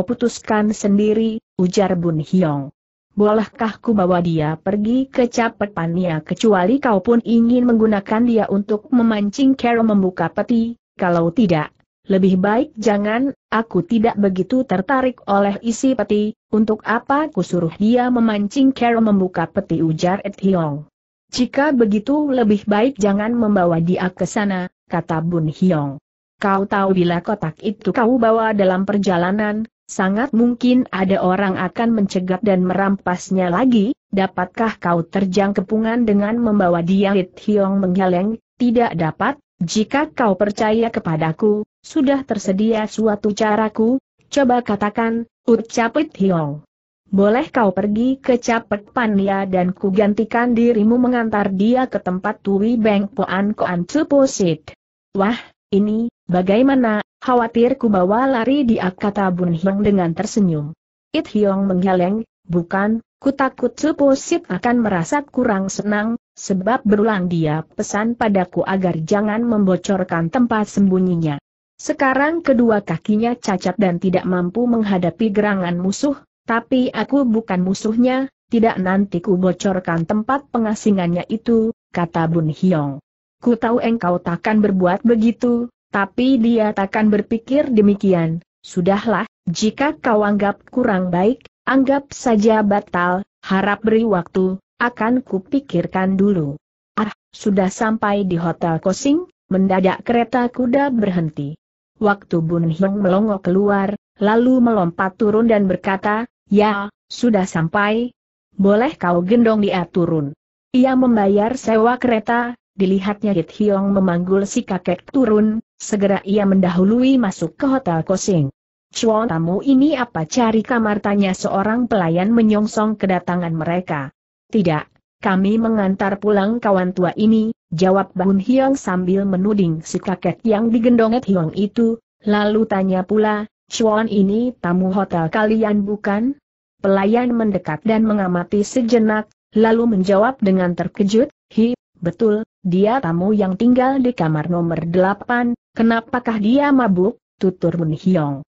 putuskan sendiri, ujar Bun Hiong. Bolehkah ku bawa dia pergi ke capet pania kecuali kau pun ingin menggunakan dia untuk memancing Carol membuka peti, kalau tidak, lebih baik jangan, aku tidak begitu tertarik oleh isi peti, untuk apa ku suruh dia memancing Carol membuka peti ujar Ed Ethiong. Jika begitu lebih baik jangan membawa dia ke sana, kata Bun Hiong. Kau tahu bila kotak itu kau bawa dalam perjalanan, sangat mungkin ada orang akan mencegat dan merampasnya lagi, dapatkah kau terjang kepungan dengan membawa dia Ed Hiong menggeleng, tidak dapat, jika kau percaya kepadaku, sudah tersedia suatu caraku, coba katakan, ucapit Hiong. Boleh kau pergi ke Capet Pania dan kugantikan dirimu mengantar dia ke tempat Tui Beng Poan Koan Cuposit. Wah, ini, bagaimana, khawatir ku bawa lari di kata Bun Hiong dengan tersenyum. It Hiong menggeleng, bukan, ku takut Cuposit akan merasa kurang senang, sebab berulang dia pesan padaku agar jangan membocorkan tempat sembunyinya. Sekarang kedua kakinya cacat dan tidak mampu menghadapi gerangan musuh, tapi aku bukan musuhnya, tidak nanti ku bocorkan tempat pengasingannya itu, kata Bun Hiong. Ku tahu engkau takkan berbuat begitu, tapi dia takkan berpikir demikian. Sudahlah, jika kau anggap kurang baik, anggap saja batal, harap beri waktu, akan kupikirkan dulu. Ah, sudah sampai di Hotel Kosing, mendadak kereta kuda berhenti. Waktu Bun Hiong melongo keluar, lalu melompat turun dan berkata, Ya, sudah sampai. Boleh kau gendong dia turun. Ia membayar sewa kereta, dilihatnya Hit Hiong memanggul si kakek turun, segera ia mendahului masuk ke hotel Kosing. Cuan tamu ini apa cari kamar tanya seorang pelayan menyongsong kedatangan mereka. Tidak, kami mengantar pulang kawan tua ini, jawab Bahun Hiong sambil menuding si kakek yang digendonget Hiong itu, lalu tanya pula, Chuan ini tamu hotel kalian bukan? Pelayan mendekat dan mengamati sejenak, lalu menjawab dengan terkejut, Hi, betul, dia tamu yang tinggal di kamar nomor 8, kenapakah dia mabuk, tutur Bun Hiong.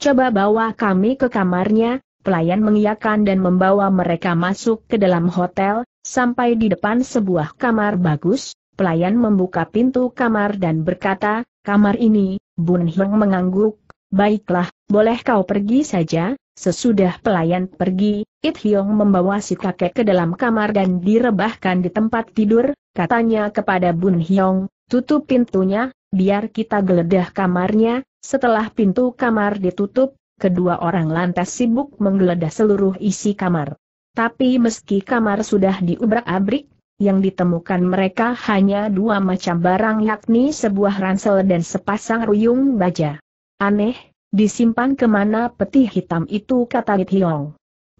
Coba bawa kami ke kamarnya, pelayan mengiakan dan membawa mereka masuk ke dalam hotel, sampai di depan sebuah kamar bagus, pelayan membuka pintu kamar dan berkata, kamar ini, Bun Hong mengangguk, baiklah, boleh kau pergi saja, Sesudah pelayan pergi, It Hyong membawa si kakek ke dalam kamar dan direbahkan di tempat tidur, katanya kepada Bun Hyong, tutup pintunya, biar kita geledah kamarnya, setelah pintu kamar ditutup, Kedua orang lantas sibuk menggeledah seluruh isi kamar. Tapi meski kamar sudah diubrak-abrik, yang ditemukan mereka hanya dua macam barang yakni sebuah ransel dan sepasang ruyung baja. Aneh, disimpan kemana peti hitam itu kata Hiong.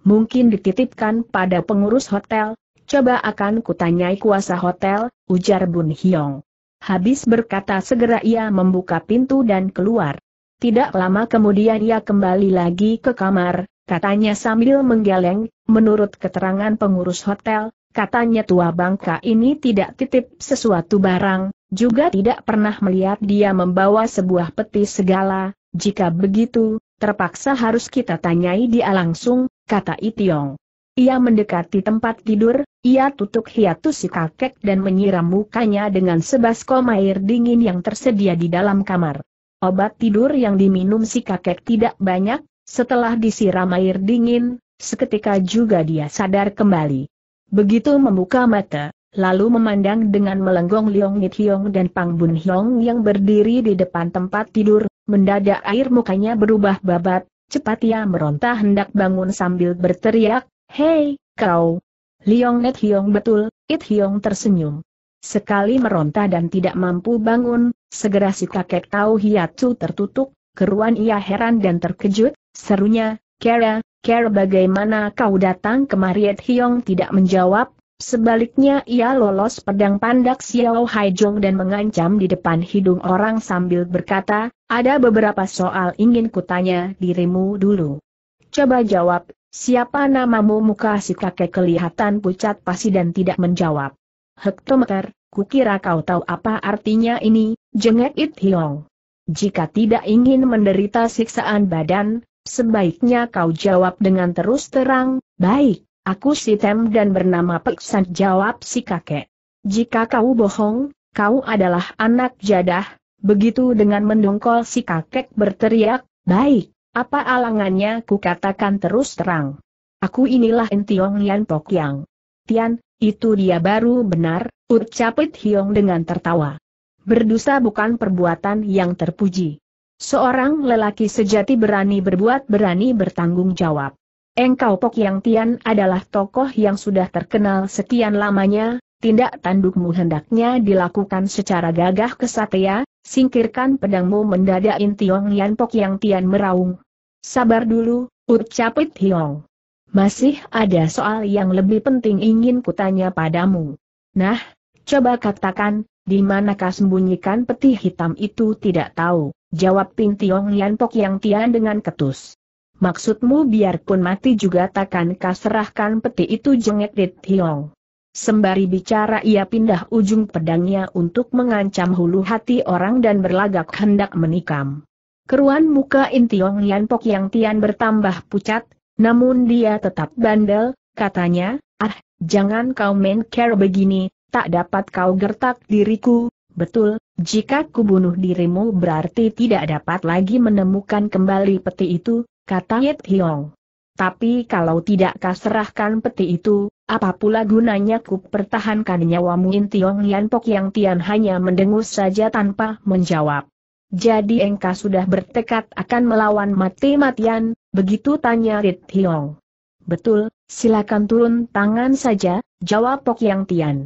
Mungkin dititipkan pada pengurus hotel, coba akan kutanyai kuasa hotel, ujar Bun Hiong. Habis berkata segera ia membuka pintu dan keluar. Tidak lama kemudian ia kembali lagi ke kamar, katanya sambil menggeleng, menurut keterangan pengurus hotel, katanya tua bangka ini tidak titip sesuatu barang, juga tidak pernah melihat dia membawa sebuah peti segala, jika begitu, terpaksa harus kita tanyai dia langsung, kata Itiong. Ia mendekati tempat tidur, ia tutup hiatu si kakek dan menyiram mukanya dengan sebaskom air dingin yang tersedia di dalam kamar. Obat tidur yang diminum si kakek tidak banyak, setelah disiram air dingin, seketika juga dia sadar kembali. Begitu membuka mata, lalu memandang dengan melenggong Liong Nit Hiong dan Pang Bun Hiong yang berdiri di depan tempat tidur, mendadak air mukanya berubah babat, cepat ia meronta hendak bangun sambil berteriak, Hei, kau! Liong Nit Hiong betul, It Hiong tersenyum. Sekali meronta dan tidak mampu bangun, Segera si kakek tahu hiatu tertutup, keruan ia heran dan terkejut, serunya, Kera, Kera bagaimana kau datang kemari Et Hiong tidak menjawab, sebaliknya ia lolos pedang pandak Xiao Haijong dan mengancam di depan hidung orang sambil berkata, ada beberapa soal ingin kutanya dirimu dulu. Coba jawab, siapa namamu muka si kakek kelihatan pucat pasi dan tidak menjawab. Hektometer, Kukira kau tahu apa artinya ini, jengek It Hiong. Jika tidak ingin menderita siksaan badan, sebaiknya kau jawab dengan terus terang, baik, aku si Tem dan bernama Peksan jawab si kakek. Jika kau bohong, kau adalah anak jadah, begitu dengan mendongkol si kakek berteriak, baik, apa alangannya Kukatakan terus terang. Aku inilah Entiong Lian Yang, Tian, itu dia baru benar, ucapit It Hiong dengan tertawa. Berdosa bukan perbuatan yang terpuji. Seorang lelaki sejati berani berbuat berani bertanggung jawab. Engkau Pok Yang Tian adalah tokoh yang sudah terkenal sekian lamanya, tindak tandukmu hendaknya dilakukan secara gagah kesatria, singkirkan pedangmu mendadak Intiong Yan Pok Yang Tian meraung. Sabar dulu, ucapit It Hiong. Masih ada soal yang lebih penting ingin kutanya padamu. Nah, coba katakan, di manakah sembunyikan peti hitam itu tidak tahu, jawab Ping Tiong Lian Pok Yang Tian dengan ketus. Maksudmu biarpun mati juga takkan kaserahkan peti itu jengek Dit Tiong. Sembari bicara ia pindah ujung pedangnya untuk mengancam hulu hati orang dan berlagak hendak menikam. Keruan muka Intiong Lian Pok Yang Tian bertambah pucat, namun dia tetap bandel, katanya, ah, jangan kau main care begini, tak dapat kau gertak diriku, betul, jika kubunuh dirimu berarti tidak dapat lagi menemukan kembali peti itu, kata Yit Hiong. Tapi kalau tidak kau serahkan peti itu, apa pula gunanya ku pertahankan nyawamu Intiong Yanpok yang Tian hanya mendengus saja tanpa menjawab. Jadi engkau sudah bertekad akan melawan mati-matian, begitu tanya Rit Hiong. Betul, silakan turun tangan saja, jawab Pok Yang Tian.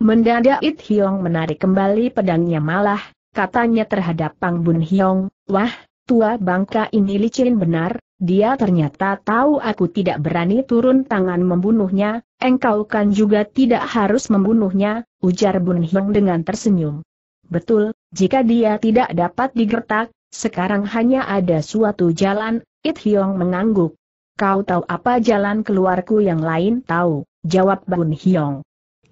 Mendadak It Hiong menarik kembali pedangnya malah, katanya terhadap Pang Bun Hiong, wah, tua bangka ini licin benar, dia ternyata tahu aku tidak berani turun tangan membunuhnya, engkau kan juga tidak harus membunuhnya, ujar Bun Hiong dengan tersenyum. Betul, jika dia tidak dapat digertak, sekarang hanya ada suatu jalan, It Hyong mengangguk. Kau tahu apa jalan keluarku yang lain tahu, jawab Bun Hyong.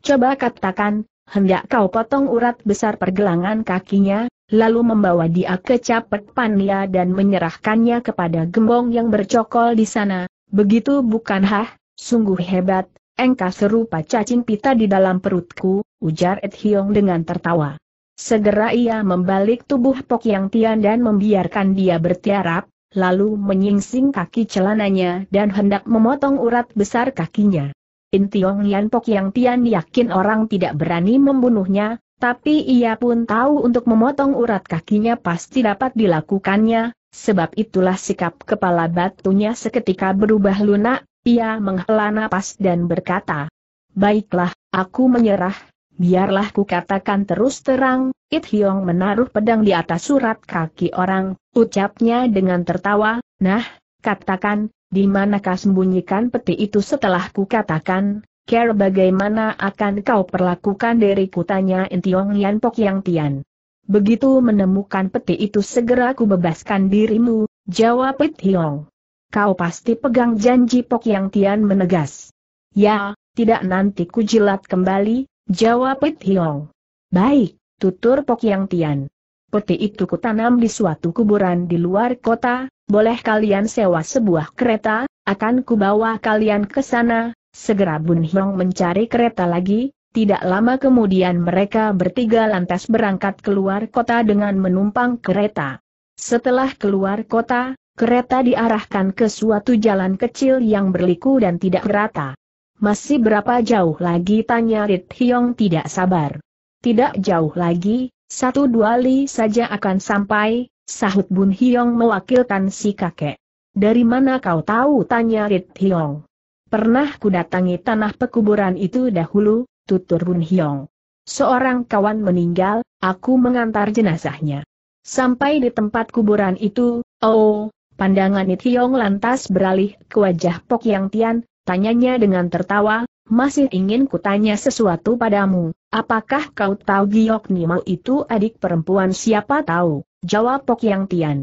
Coba katakan, hendak kau potong urat besar pergelangan kakinya, lalu membawa dia ke capek pania dan menyerahkannya kepada gembong yang bercokol di sana, begitu bukan hah, sungguh hebat, engkau serupa cacing pita di dalam perutku, ujar Ed Hyong dengan tertawa. Segera ia membalik tubuh Pok Yang Tian dan membiarkan dia bertiarap, lalu menyingsing kaki celananya dan hendak memotong urat besar kakinya. Intiong Yan Pok Yang Tian yakin orang tidak berani membunuhnya, tapi ia pun tahu untuk memotong urat kakinya pasti dapat dilakukannya, sebab itulah sikap kepala batunya seketika berubah lunak, ia menghela napas dan berkata, Baiklah, aku menyerah, Biarlah ku katakan terus terang, It Hiong menaruh pedang di atas surat kaki orang, ucapnya dengan tertawa, nah, katakan, di manakah sembunyikan peti itu setelah ku katakan, care bagaimana akan kau perlakukan diriku tanya Hiong Yan Pok Yang Tian. Begitu menemukan peti itu segera ku bebaskan dirimu, jawab It Hiong. Kau pasti pegang janji Pok Yang Tian menegas. Ya, tidak nanti ku jilat kembali, Jawab Pit Hiong. Baik, tutur Pok Yang Tian. Peti itu kutanam di suatu kuburan di luar kota, boleh kalian sewa sebuah kereta, akan kubawa kalian ke sana, segera Bun Hiong mencari kereta lagi, tidak lama kemudian mereka bertiga lantas berangkat keluar kota dengan menumpang kereta. Setelah keluar kota, kereta diarahkan ke suatu jalan kecil yang berliku dan tidak rata. Masih berapa jauh lagi tanya Rit Hiong tidak sabar. Tidak jauh lagi, satu dua li saja akan sampai, sahut Bun Hiong mewakilkan si kakek. Dari mana kau tahu tanya Rit Hiong. Pernah ku datangi tanah pekuburan itu dahulu, tutur Bun Hiong. Seorang kawan meninggal, aku mengantar jenazahnya. Sampai di tempat kuburan itu, oh, pandangan Nit Hiong lantas beralih ke wajah Pok Yang Tian, Tanyanya dengan tertawa, masih ingin kutanya sesuatu padamu, apakah kau tahu Giok Nimau itu adik perempuan siapa tahu, jawab Pok Yang Tian.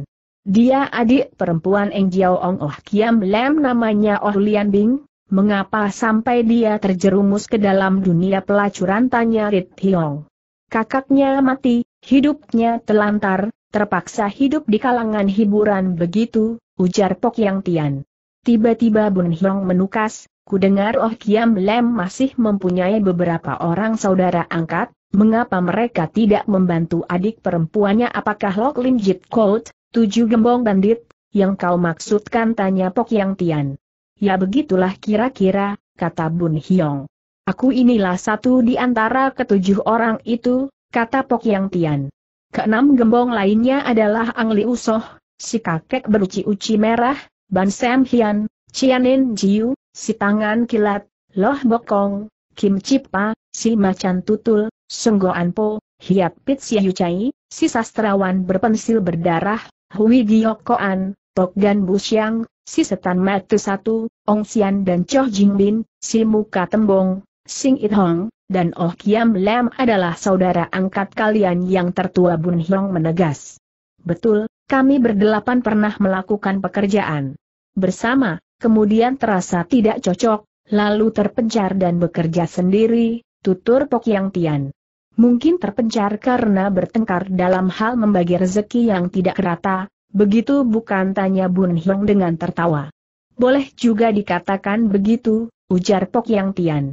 Dia adik perempuan Eng Jiao Ong Oh Kiam Lem namanya Oh Lian Bing, mengapa sampai dia terjerumus ke dalam dunia pelacuran tanya Rit Hiong. Kakaknya mati, hidupnya telantar, terpaksa hidup di kalangan hiburan begitu, ujar Pok Yang Tian. Tiba-tiba Bun Hyong menukas, ku dengar Oh Kiam Lem masih mempunyai beberapa orang saudara angkat, mengapa mereka tidak membantu adik perempuannya apakah Lok Lim Jit Kout, tujuh gembong bandit, yang kau maksudkan tanya Pok Yang Tian. Ya begitulah kira-kira, kata Bun Hyong. Aku inilah satu di antara ketujuh orang itu, kata Pok Yang Tian. Keenam gembong lainnya adalah Ang Li Usoh, si kakek beruci-uci merah, Ban Sam Hian, Cianin Jiu, si tangan kilat, Loh Bokong, Kim Chipa, si macan tutul, Senggoan Po, Hiap Pit Yu Chai, si sastrawan berpensil berdarah, Hui Koan, Tok Gan Busiang, si setan mati satu, Ong Sian dan Choh Jing Bin, si muka tembong, Sing It Hong, dan Oh Kiam Lam adalah saudara angkat kalian yang tertua Bun Hiong menegas. Betul, kami berdelapan pernah melakukan pekerjaan bersama, kemudian terasa tidak cocok, lalu terpencar dan bekerja sendiri, tutur Pok Yang Tian. Mungkin terpencar karena bertengkar dalam hal membagi rezeki yang tidak rata, begitu bukan tanya Bun Hiong dengan tertawa. Boleh juga dikatakan begitu, ujar Pok Yang Tian.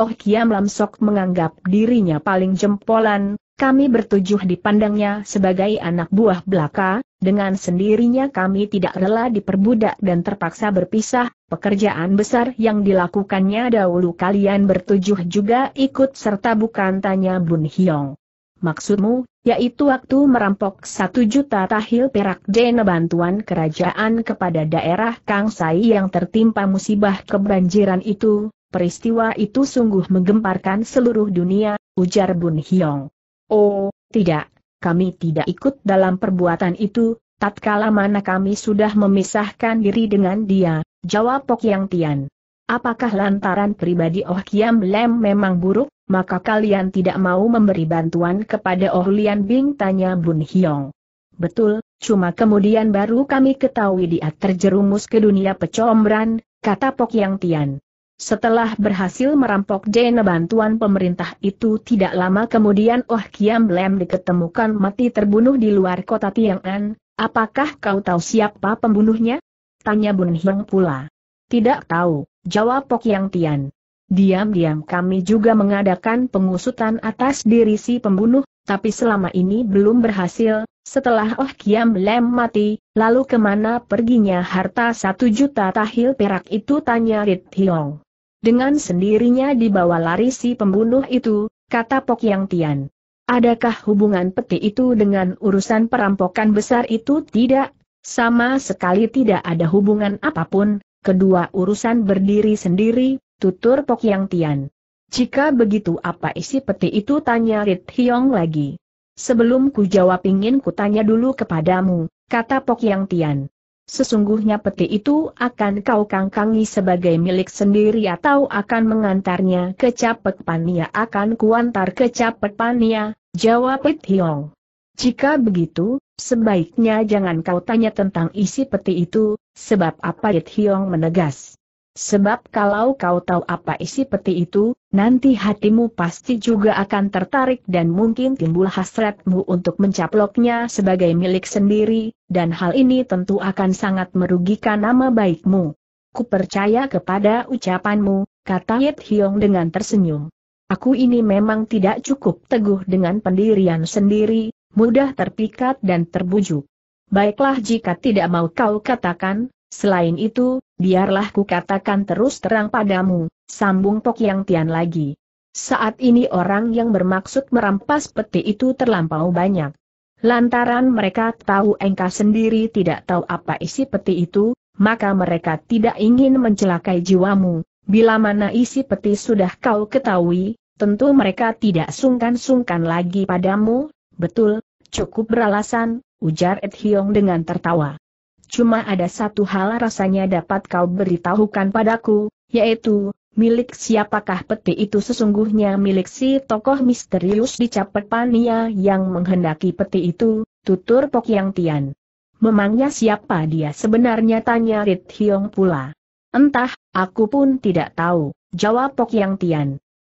Oh Kiam Lam Sok menganggap dirinya paling jempolan, kami bertujuh dipandangnya sebagai anak buah belaka, dengan sendirinya kami tidak rela diperbudak dan terpaksa berpisah, pekerjaan besar yang dilakukannya dahulu kalian bertujuh juga ikut serta bukan tanya Bun Hyong. Maksudmu, yaitu waktu merampok satu juta tahil perak dana bantuan kerajaan kepada daerah Kang Sai yang tertimpa musibah kebanjiran itu, peristiwa itu sungguh menggemparkan seluruh dunia, ujar Bun Hyong. Oh, tidak, kami tidak ikut dalam perbuatan itu, tatkala mana kami sudah memisahkan diri dengan dia, jawab Pok Yang Tian. Apakah lantaran pribadi Oh Kiam Lem memang buruk, maka kalian tidak mau memberi bantuan kepada Oh Lian Bing tanya Bun Hiong. Betul, cuma kemudian baru kami ketahui dia terjerumus ke dunia pecombran, kata Pok Yang Tian. Setelah berhasil merampok dana bantuan pemerintah itu tidak lama kemudian Oh Kiam Lem diketemukan mati terbunuh di luar kota Tiang'an, apakah kau tahu siapa pembunuhnya? Tanya Bun Hiong pula. Tidak tahu, jawab Pok Yang Tian. Diam-diam kami juga mengadakan pengusutan atas diri si pembunuh, tapi selama ini belum berhasil, setelah Oh Kiam Lem mati, lalu kemana perginya harta satu juta tahil perak itu tanya Rit Hiong dengan sendirinya dibawa lari si pembunuh itu, kata Pok Yang Tian. Adakah hubungan peti itu dengan urusan perampokan besar itu tidak? Sama sekali tidak ada hubungan apapun, kedua urusan berdiri sendiri, tutur Pok Yang Tian. Jika begitu apa isi peti itu tanya Rit Hiong lagi. Sebelum ku jawab ingin ku tanya dulu kepadamu, kata Pok Yang Tian. Sesungguhnya peti itu akan kau kangkangi sebagai milik sendiri atau akan mengantarnya ke Capek Pania akan kuantar ke Capek Pania, jawab Hiong. Jika begitu, sebaiknya jangan kau tanya tentang isi peti itu, sebab apa Pit Hiong menegas. Sebab kalau kau tahu apa isi peti itu, nanti hatimu pasti juga akan tertarik dan mungkin timbul hasratmu untuk mencaploknya sebagai milik sendiri, dan hal ini tentu akan sangat merugikan nama baikmu. Ku percaya kepada ucapanmu, kata Yit Hiong dengan tersenyum. Aku ini memang tidak cukup teguh dengan pendirian sendiri, mudah terpikat dan terbujuk. Baiklah jika tidak mau kau katakan, Selain itu, biarlah ku katakan terus terang padamu, sambung Pok Yang Tian lagi. Saat ini orang yang bermaksud merampas peti itu terlampau banyak. Lantaran mereka tahu engkau sendiri tidak tahu apa isi peti itu, maka mereka tidak ingin mencelakai jiwamu. Bila mana isi peti sudah kau ketahui, tentu mereka tidak sungkan-sungkan lagi padamu, betul, cukup beralasan, ujar Ed Hiong dengan tertawa cuma ada satu hal rasanya dapat kau beritahukan padaku, yaitu, milik siapakah peti itu sesungguhnya milik si tokoh misterius di capet Pania yang menghendaki peti itu, tutur Pok Yang Tian. Memangnya siapa dia sebenarnya tanya Rit Hiong pula. Entah, aku pun tidak tahu, jawab Pok Yang Tian.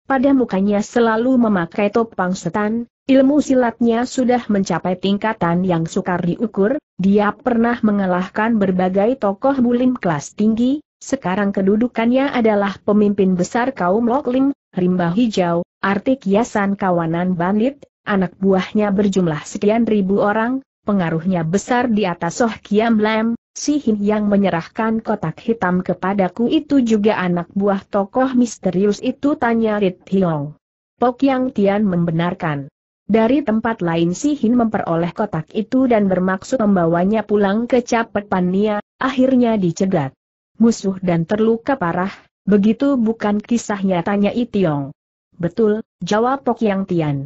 Pada mukanya selalu memakai topang setan, Ilmu silatnya sudah mencapai tingkatan yang sukar diukur, dia pernah mengalahkan berbagai tokoh bulim kelas tinggi, sekarang kedudukannya adalah pemimpin besar kaum Loklim, rimba hijau, arti kiasan kawanan bandit, anak buahnya berjumlah sekian ribu orang, pengaruhnya besar di atas Soh Kiam Lam, si Hin yang menyerahkan kotak hitam kepadaku itu juga anak buah tokoh misterius itu tanya Rit Hiong. Pok Yang Tian membenarkan. Dari tempat lain Si Hin memperoleh kotak itu dan bermaksud membawanya pulang ke Capek Pania, akhirnya dicegat. Musuh dan terluka parah, begitu bukan kisah nyatanya Itiong. Betul, jawab Pok Yang Tian.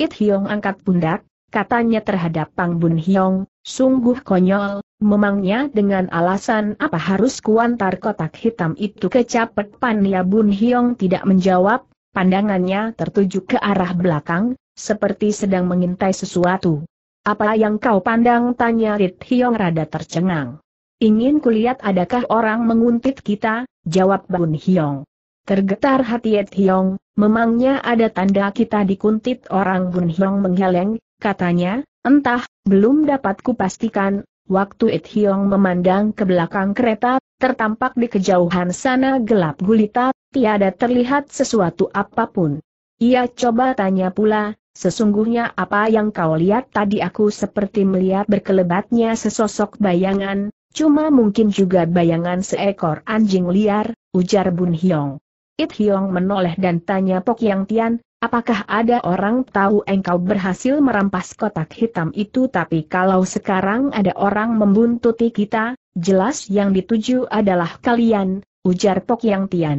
It Hiong angkat pundak, katanya terhadap Pang Bun Hiong, sungguh konyol, memangnya dengan alasan apa harus kuantar kotak hitam itu ke Capek Pania Bun Hiong tidak menjawab, pandangannya tertuju ke arah belakang, seperti sedang mengintai sesuatu. Apa yang kau pandang? Tanya Rit Hiong rada tercengang. Ingin kulihat adakah orang menguntit kita, jawab Bun Hiong. Tergetar hati Rit Hiong. memangnya ada tanda kita dikuntit orang Bun Hiong menggeleng, katanya, entah, belum dapat kupastikan, waktu Rit Hiong memandang ke belakang kereta, tertampak di kejauhan sana gelap gulita, tiada terlihat sesuatu apapun. Ia coba tanya pula, Sesungguhnya apa yang kau lihat tadi aku seperti melihat berkelebatnya sesosok bayangan, cuma mungkin juga bayangan seekor anjing liar, ujar Bun Hiong. It Hiong menoleh dan tanya Pok Yang Tian, apakah ada orang tahu engkau berhasil merampas kotak hitam itu tapi kalau sekarang ada orang membuntuti kita, jelas yang dituju adalah kalian, ujar Pok Yang Tian.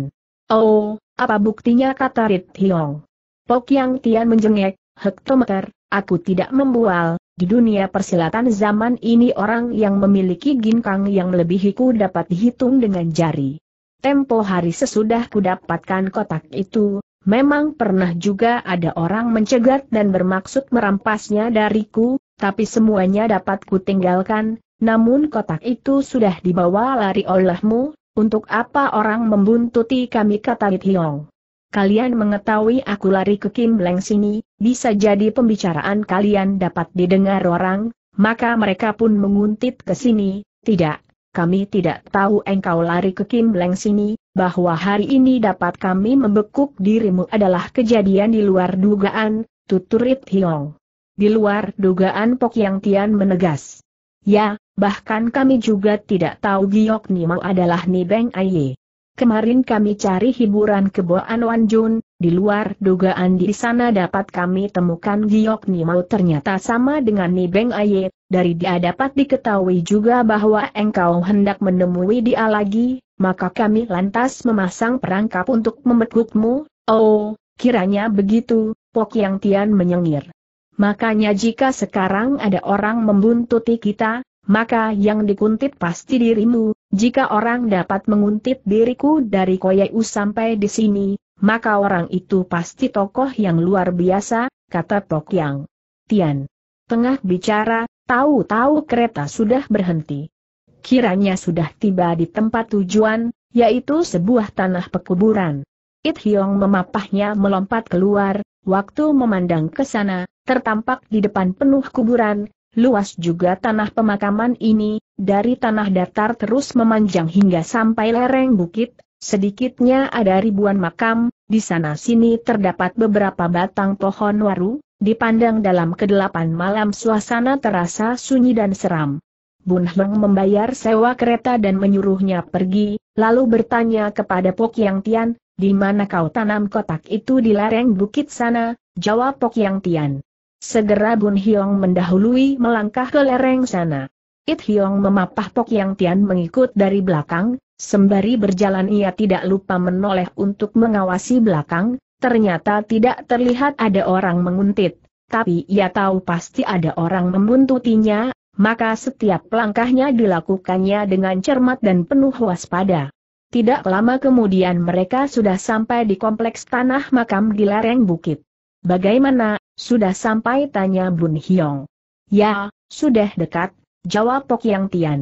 Oh, apa buktinya kata Rit Hiong. Pok Yang Tian menjengek, hektometer, aku tidak membual, di dunia persilatan zaman ini orang yang memiliki ginkang yang lebih hiku dapat dihitung dengan jari. Tempo hari sesudah ku dapatkan kotak itu, memang pernah juga ada orang mencegat dan bermaksud merampasnya dariku, tapi semuanya dapat ku tinggalkan, namun kotak itu sudah dibawa lari olehmu, untuk apa orang membuntuti kami kata Hiong kalian mengetahui aku lari ke Kim Leng sini, bisa jadi pembicaraan kalian dapat didengar orang, maka mereka pun menguntit ke sini, tidak, kami tidak tahu engkau lari ke Kim Leng sini, bahwa hari ini dapat kami membekuk dirimu adalah kejadian di luar dugaan, tutur Ip Hiong. Di luar dugaan Pok Yang Tian menegas. Ya, bahkan kami juga tidak tahu Giok Nimo adalah Nibeng Aye. Kemarin kami cari hiburan ke Boan Wanjun, di luar dugaan di sana dapat kami temukan Giok mau ternyata sama dengan Beng Aye, dari dia dapat diketahui juga bahwa engkau hendak menemui dia lagi, maka kami lantas memasang perangkap untuk membekukmu, oh, kiranya begitu, Pok Yang Tian menyengir. Makanya jika sekarang ada orang membuntuti kita, maka yang dikuntit pasti dirimu, jika orang dapat menguntit diriku dari Koyeu sampai di sini, maka orang itu pasti tokoh yang luar biasa, kata Tok Yang. Tian. Tengah bicara, tahu-tahu kereta sudah berhenti. Kiranya sudah tiba di tempat tujuan, yaitu sebuah tanah pekuburan. It Hiong memapahnya melompat keluar, waktu memandang ke sana, tertampak di depan penuh kuburan, Luas juga tanah pemakaman ini, dari tanah datar terus memanjang hingga sampai lereng bukit, sedikitnya ada ribuan makam, di sana-sini terdapat beberapa batang pohon waru, dipandang dalam kedelapan malam suasana terasa sunyi dan seram. Bun Heng membayar sewa kereta dan menyuruhnya pergi, lalu bertanya kepada Pok Yang Tian, di mana kau tanam kotak itu di lereng bukit sana, jawab Pok Yang Tian. Segera Bun Hyong mendahului melangkah ke lereng sana. It Hyong memapah Pok Yang Tian mengikut dari belakang, sembari berjalan ia tidak lupa menoleh untuk mengawasi belakang, ternyata tidak terlihat ada orang menguntit, tapi ia tahu pasti ada orang membuntutinya, maka setiap langkahnya dilakukannya dengan cermat dan penuh waspada. Tidak lama kemudian mereka sudah sampai di kompleks tanah makam di lereng bukit. Bagaimana, sudah sampai tanya Bun Hiong. Ya, sudah dekat, jawab Pok Yang Tian.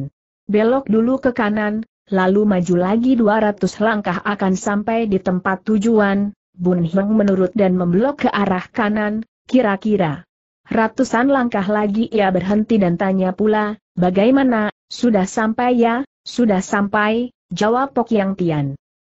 Belok dulu ke kanan, lalu maju lagi 200 langkah akan sampai di tempat tujuan, Bun Hiong menurut dan membelok ke arah kanan, kira-kira. Ratusan langkah lagi ia berhenti dan tanya pula, bagaimana, sudah sampai ya, sudah sampai, jawab Pok Yang Tian.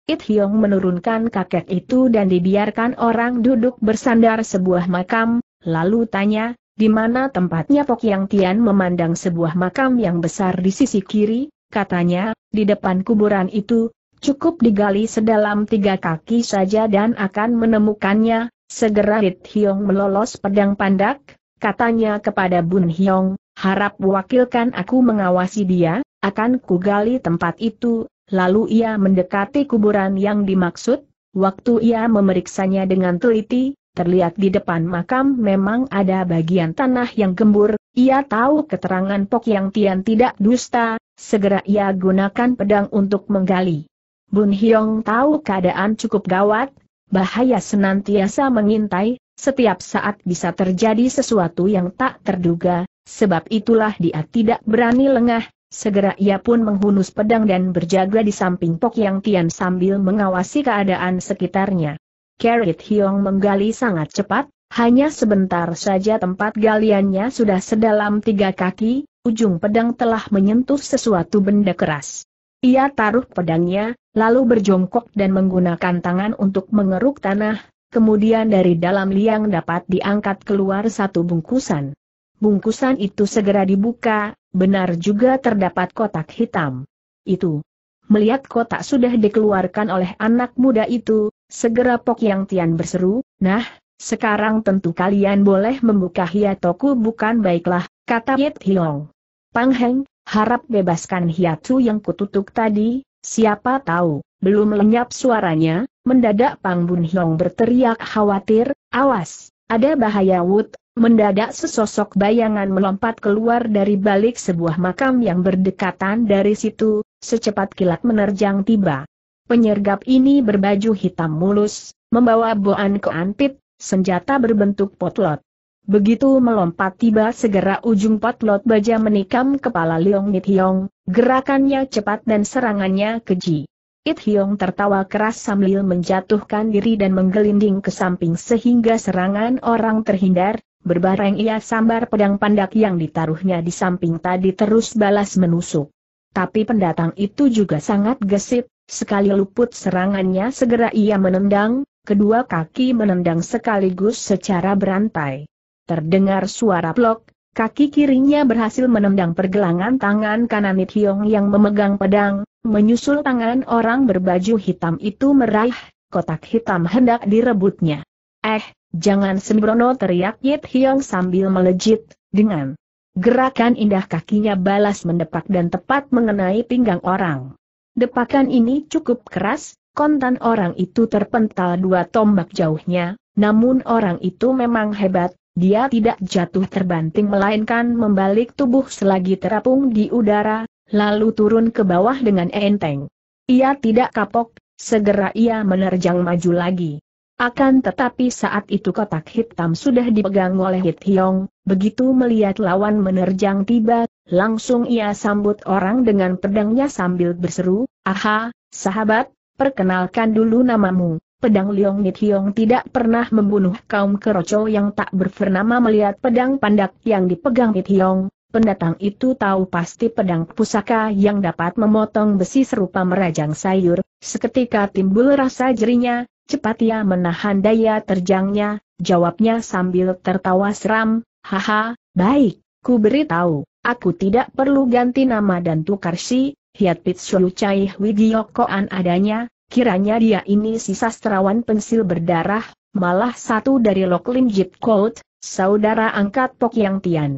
It Hyong menurunkan kakek itu dan dibiarkan orang duduk bersandar sebuah makam, lalu tanya, di mana tempatnya Pok Yang Tian memandang sebuah makam yang besar di sisi kiri, katanya, di depan kuburan itu, cukup digali sedalam tiga kaki saja dan akan menemukannya, segera It Hyong melolos pedang pandak, katanya kepada Bun Hyong, harap wakilkan aku mengawasi dia, akan kugali tempat itu, Lalu ia mendekati kuburan yang dimaksud, waktu ia memeriksanya dengan teliti, terlihat di depan makam memang ada bagian tanah yang gembur, ia tahu keterangan Pok Yang Tian tidak dusta, segera ia gunakan pedang untuk menggali. Bun Hyong tahu keadaan cukup gawat, bahaya senantiasa mengintai, setiap saat bisa terjadi sesuatu yang tak terduga, sebab itulah dia tidak berani lengah, Segera ia pun menghunus pedang dan berjaga di samping Pok Yang Tian sambil mengawasi keadaan sekitarnya. Carrot Hiong menggali sangat cepat, hanya sebentar saja tempat galiannya sudah sedalam tiga kaki, ujung pedang telah menyentuh sesuatu benda keras. Ia taruh pedangnya, lalu berjongkok dan menggunakan tangan untuk mengeruk tanah, kemudian dari dalam liang dapat diangkat keluar satu bungkusan bungkusan itu segera dibuka, benar juga terdapat kotak hitam. Itu. Melihat kotak sudah dikeluarkan oleh anak muda itu, segera Pok Yang Tian berseru, nah, sekarang tentu kalian boleh membuka hiatoku bukan baiklah, kata Yit Hiong. Pang Heng, harap bebaskan hiatu yang kututuk tadi, siapa tahu, belum lenyap suaranya, mendadak Pang Bun Hiong berteriak khawatir, awas, ada bahaya Wood, Mendadak sesosok bayangan melompat keluar dari balik sebuah makam yang berdekatan dari situ, secepat kilat menerjang tiba. Penyergap ini berbaju hitam mulus, membawa boan ke antit, senjata berbentuk potlot. Begitu melompat tiba segera ujung potlot baja menikam kepala Leong It Hiong, gerakannya cepat dan serangannya keji. It Hiong tertawa keras sambil menjatuhkan diri dan menggelinding ke samping sehingga serangan orang terhindar, berbareng ia sambar pedang pandak yang ditaruhnya di samping tadi terus balas menusuk. Tapi pendatang itu juga sangat gesit, sekali luput serangannya segera ia menendang, kedua kaki menendang sekaligus secara berantai. Terdengar suara plok, kaki kirinya berhasil menendang pergelangan tangan kanan Hiong yang memegang pedang, menyusul tangan orang berbaju hitam itu meraih, kotak hitam hendak direbutnya. Eh, Jangan sembrono teriak Yit Hiong sambil melejit, dengan gerakan indah kakinya balas mendepak dan tepat mengenai pinggang orang. Depakan ini cukup keras, kontan orang itu terpental dua tombak jauhnya, namun orang itu memang hebat, dia tidak jatuh terbanting melainkan membalik tubuh selagi terapung di udara, lalu turun ke bawah dengan enteng. Ia tidak kapok, segera ia menerjang maju lagi. Akan tetapi saat itu kotak hitam sudah dipegang oleh Hit Hiong. begitu melihat lawan menerjang tiba, langsung ia sambut orang dengan pedangnya sambil berseru, Aha, sahabat, perkenalkan dulu namamu. Pedang Liong Nit Hiong tidak pernah membunuh kaum keroco yang tak berfernama melihat pedang pandak yang dipegang Nit Hiong. Pendatang itu tahu pasti pedang pusaka yang dapat memotong besi serupa merajang sayur, seketika timbul rasa jerinya, Cepat ia ya menahan daya terjangnya, jawabnya sambil tertawa seram, haha, baik, ku beritahu, aku tidak perlu ganti nama dan tukar si, Hiat Pitshulu Chai Widiokoan adanya, kiranya dia ini si sastrawan pensil berdarah, malah satu dari Loklim Jip Kout, saudara angkat Pok Yang Tian.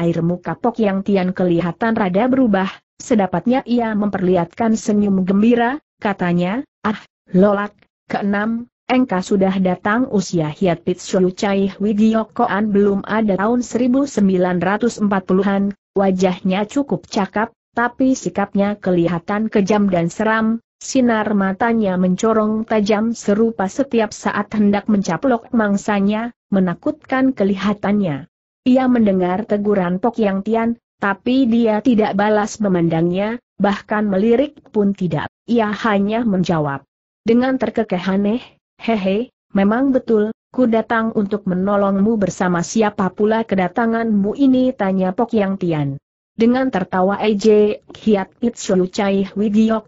Air muka Pok Yang Tian kelihatan rada berubah, sedapatnya ia memperlihatkan senyum gembira, katanya, ah, Lolak, Keenam, Engkau sudah datang usia Hiat Pitsuyu Chai Widiokoan belum ada tahun 1940-an, wajahnya cukup cakap, tapi sikapnya kelihatan kejam dan seram, sinar matanya mencorong tajam serupa setiap saat hendak mencaplok mangsanya, menakutkan kelihatannya. Ia mendengar teguran Pok Yang Tian, tapi dia tidak balas memandangnya, bahkan melirik pun tidak, ia hanya menjawab. Dengan terkekeh aneh, hehe, memang betul, ku datang untuk menolongmu bersama siapa pula kedatanganmu ini tanya Pok Yang Tian. Dengan tertawa Ej, Hiat Itsu Chai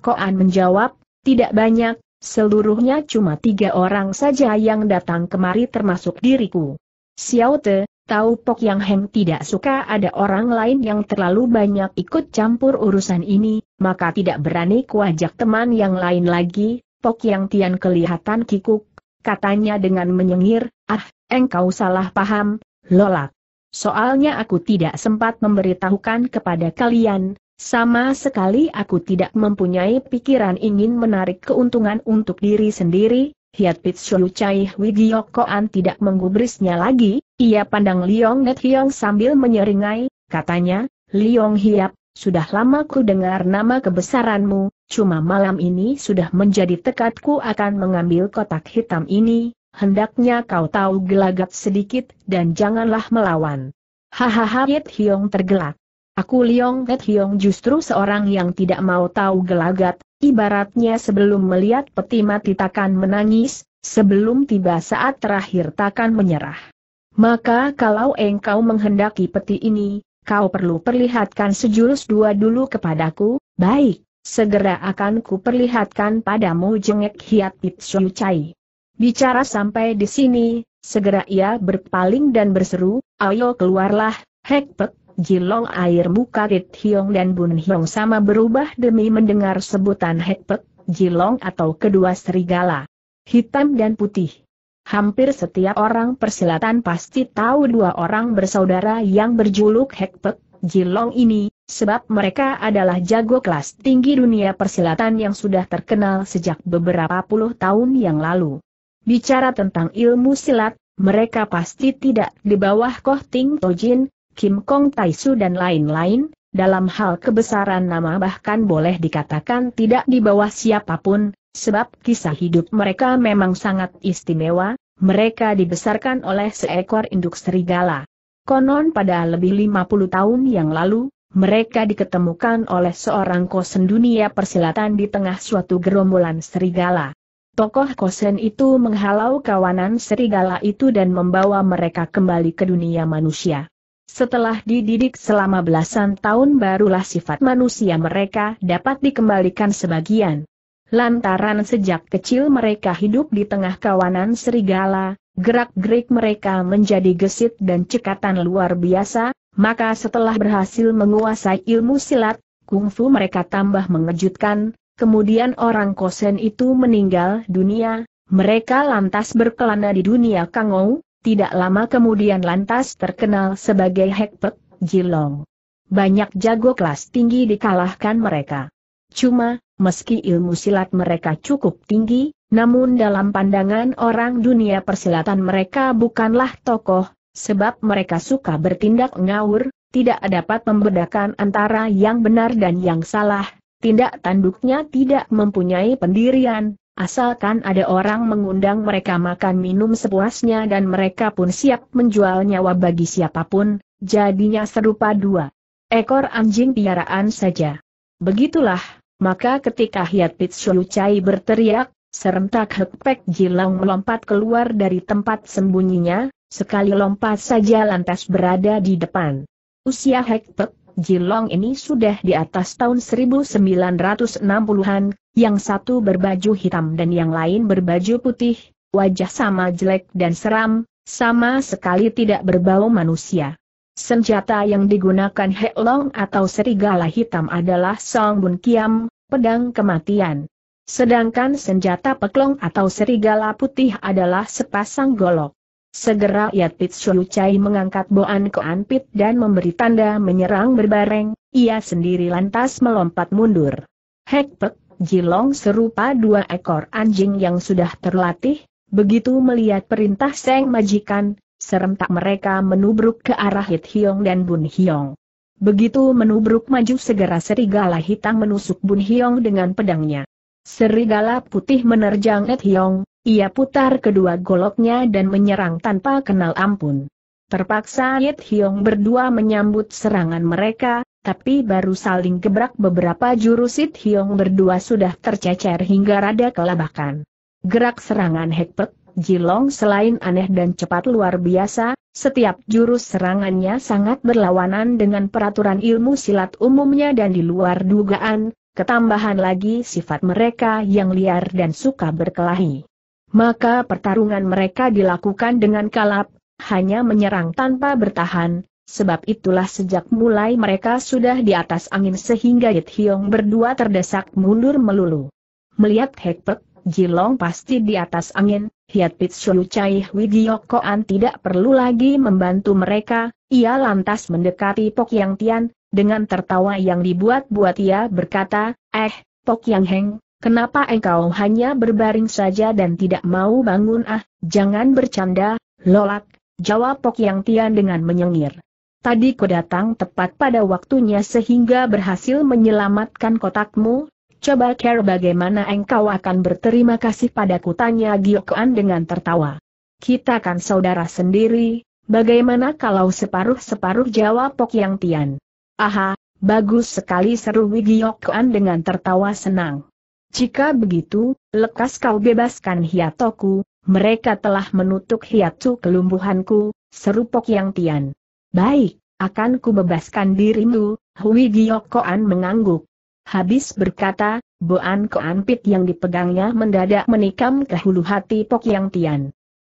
Koan menjawab, tidak banyak, seluruhnya cuma tiga orang saja yang datang kemari termasuk diriku. Xiao Te, tahu Pok Yang Heng tidak suka ada orang lain yang terlalu banyak ikut campur urusan ini, maka tidak berani kuajak teman yang lain lagi, Pok Yang Tian kelihatan kikuk, katanya dengan menyengir, ah, engkau salah paham, lolak. Soalnya aku tidak sempat memberitahukan kepada kalian, sama sekali aku tidak mempunyai pikiran ingin menarik keuntungan untuk diri sendiri, Hiat Pitsulu Chai Wigiokoan tidak menggubrisnya lagi, ia pandang Liong Net Hiong sambil menyeringai, katanya, Liong Hiap, sudah lama ku dengar nama kebesaranmu, Cuma malam ini sudah menjadi tekadku akan mengambil kotak hitam ini, hendaknya kau tahu gelagat sedikit dan janganlah melawan. Hahaha Yit Hiong tergelak. Aku Liong Yit Hiong justru seorang yang tidak mau tahu gelagat, ibaratnya sebelum melihat peti mati takkan menangis, sebelum tiba saat terakhir takkan menyerah. Maka kalau engkau menghendaki peti ini, kau perlu perlihatkan sejurus dua dulu kepadaku, baik. Segera akan kuperlihatkan padamu jengek hiat Ipsu Chai. Bicara sampai di sini, segera ia berpaling dan berseru, ayo keluarlah, hek jilong air muka Rit Hiong dan Bun Hiong sama berubah demi mendengar sebutan hek jilong atau kedua serigala. Hitam dan putih. Hampir setiap orang persilatan pasti tahu dua orang bersaudara yang berjuluk Hekpek, Jilong ini, sebab mereka adalah jago kelas tinggi dunia persilatan yang sudah terkenal sejak beberapa puluh tahun yang lalu. Bicara tentang ilmu silat, mereka pasti tidak di bawah Koh Ting Tojin, Kim Kong Taisu dan lain-lain, dalam hal kebesaran nama bahkan boleh dikatakan tidak di bawah siapapun, sebab kisah hidup mereka memang sangat istimewa, mereka dibesarkan oleh seekor induk serigala. Konon pada lebih 50 tahun yang lalu, mereka diketemukan oleh seorang kosen dunia persilatan di tengah suatu gerombolan serigala. Tokoh kosen itu menghalau kawanan serigala itu dan membawa mereka kembali ke dunia manusia. Setelah dididik selama belasan tahun barulah sifat manusia mereka dapat dikembalikan sebagian. Lantaran sejak kecil mereka hidup di tengah kawanan serigala, gerak-gerik mereka menjadi gesit dan cekatan luar biasa, maka setelah berhasil menguasai ilmu silat, kungfu mereka tambah mengejutkan, kemudian orang kosen itu meninggal dunia, mereka lantas berkelana di dunia Kangou, tidak lama kemudian lantas terkenal sebagai Hekpek, Jilong. Banyak jago kelas tinggi dikalahkan mereka. Cuma, meski ilmu silat mereka cukup tinggi, namun dalam pandangan orang dunia persilatan mereka bukanlah tokoh, sebab mereka suka bertindak ngawur, tidak dapat membedakan antara yang benar dan yang salah, tindak tanduknya tidak mempunyai pendirian, asalkan ada orang mengundang mereka makan minum sepuasnya dan mereka pun siap menjual nyawa bagi siapapun, jadinya serupa dua ekor anjing piaraan saja. Begitulah, maka ketika Hiat Pitsuyu Chai berteriak, serentak Hekpek Jilang melompat keluar dari tempat sembunyinya, Sekali lompat saja lantas berada di depan. Usia Hektek, Jilong ini sudah di atas tahun 1960-an, yang satu berbaju hitam dan yang lain berbaju putih, wajah sama jelek dan seram, sama sekali tidak berbau manusia. Senjata yang digunakan Heklong atau serigala hitam adalah Song Bun Kiam, pedang kematian. Sedangkan senjata peklong atau serigala putih adalah sepasang golok. Segera Pit ya Shu Chai mengangkat Boan ke Anpit dan memberi tanda menyerang berbareng, ia sendiri lantas melompat mundur. Pek, Jilong serupa dua ekor anjing yang sudah terlatih, begitu melihat perintah Seng Majikan, serentak mereka menubruk ke arah Hit Hiong dan Bun Hiong. Begitu menubruk maju segera serigala hitam menusuk Bun Hiong dengan pedangnya. Serigala putih menerjang Hit Hiong, ia putar kedua goloknya dan menyerang tanpa kenal ampun. Terpaksa Yit Hiong berdua menyambut serangan mereka, tapi baru saling gebrak beberapa jurus Yit Hiong berdua sudah tercecer hingga rada kelabakan. Gerak serangan Hekpek, Jilong selain aneh dan cepat luar biasa, setiap jurus serangannya sangat berlawanan dengan peraturan ilmu silat umumnya dan di luar dugaan, ketambahan lagi sifat mereka yang liar dan suka berkelahi maka pertarungan mereka dilakukan dengan kalap, hanya menyerang tanpa bertahan, sebab itulah sejak mulai mereka sudah di atas angin sehingga Yit Hiong berdua terdesak mundur melulu. Melihat Hekpek, Jilong pasti di atas angin, Hiat Pit Shou Chai Widiokoan tidak perlu lagi membantu mereka, ia lantas mendekati Pok Yang Tian, dengan tertawa yang dibuat-buat ia berkata, eh, Pok Yang Heng, Kenapa engkau hanya berbaring saja dan tidak mau bangun ah, jangan bercanda, lolak, jawab Pok Yang Tian dengan menyengir. Tadi ku datang tepat pada waktunya sehingga berhasil menyelamatkan kotakmu, coba care bagaimana engkau akan berterima kasih padaku tanya Gyokoan dengan tertawa. Kita kan saudara sendiri, bagaimana kalau separuh-separuh jawab Pok Yang Tian. Aha, bagus sekali seru Gyokoan dengan tertawa senang jika begitu, lekas kau bebaskan hiatoku, mereka telah menutup hiatu kelumbuhanku, seru Pok Yang Tian. Baik, akan ku bebaskan dirimu, Hui Koan mengangguk. Habis berkata, Boan Koan Pit yang dipegangnya mendadak menikam ke hulu hati Pok Yang Tian.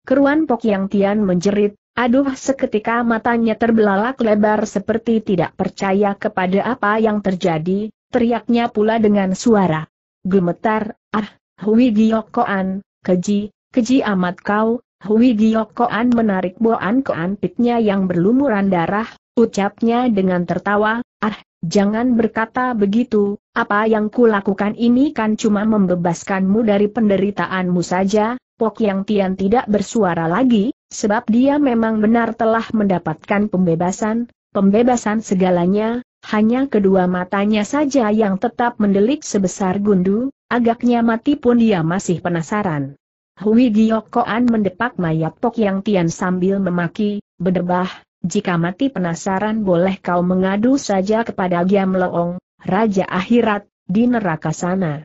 Keruan Pok Yang Tian menjerit, aduh seketika matanya terbelalak lebar seperti tidak percaya kepada apa yang terjadi, teriaknya pula dengan suara gemetar, ah, Hui Giokoan, keji, keji amat kau, Hui Giokoan menarik boan koan pitnya yang berlumuran darah, ucapnya dengan tertawa, ah, jangan berkata begitu, apa yang kulakukan ini kan cuma membebaskanmu dari penderitaanmu saja, Pok Yang Tian tidak bersuara lagi, sebab dia memang benar telah mendapatkan pembebasan, pembebasan segalanya, hanya kedua matanya saja yang tetap mendelik sebesar gundu, agaknya mati pun dia masih penasaran. Hui Giokoan mendepak mayat Pok Yang Tian sambil memaki, berdebah, jika mati penasaran boleh kau mengadu saja kepada Giam Leong, Raja Akhirat, di neraka sana.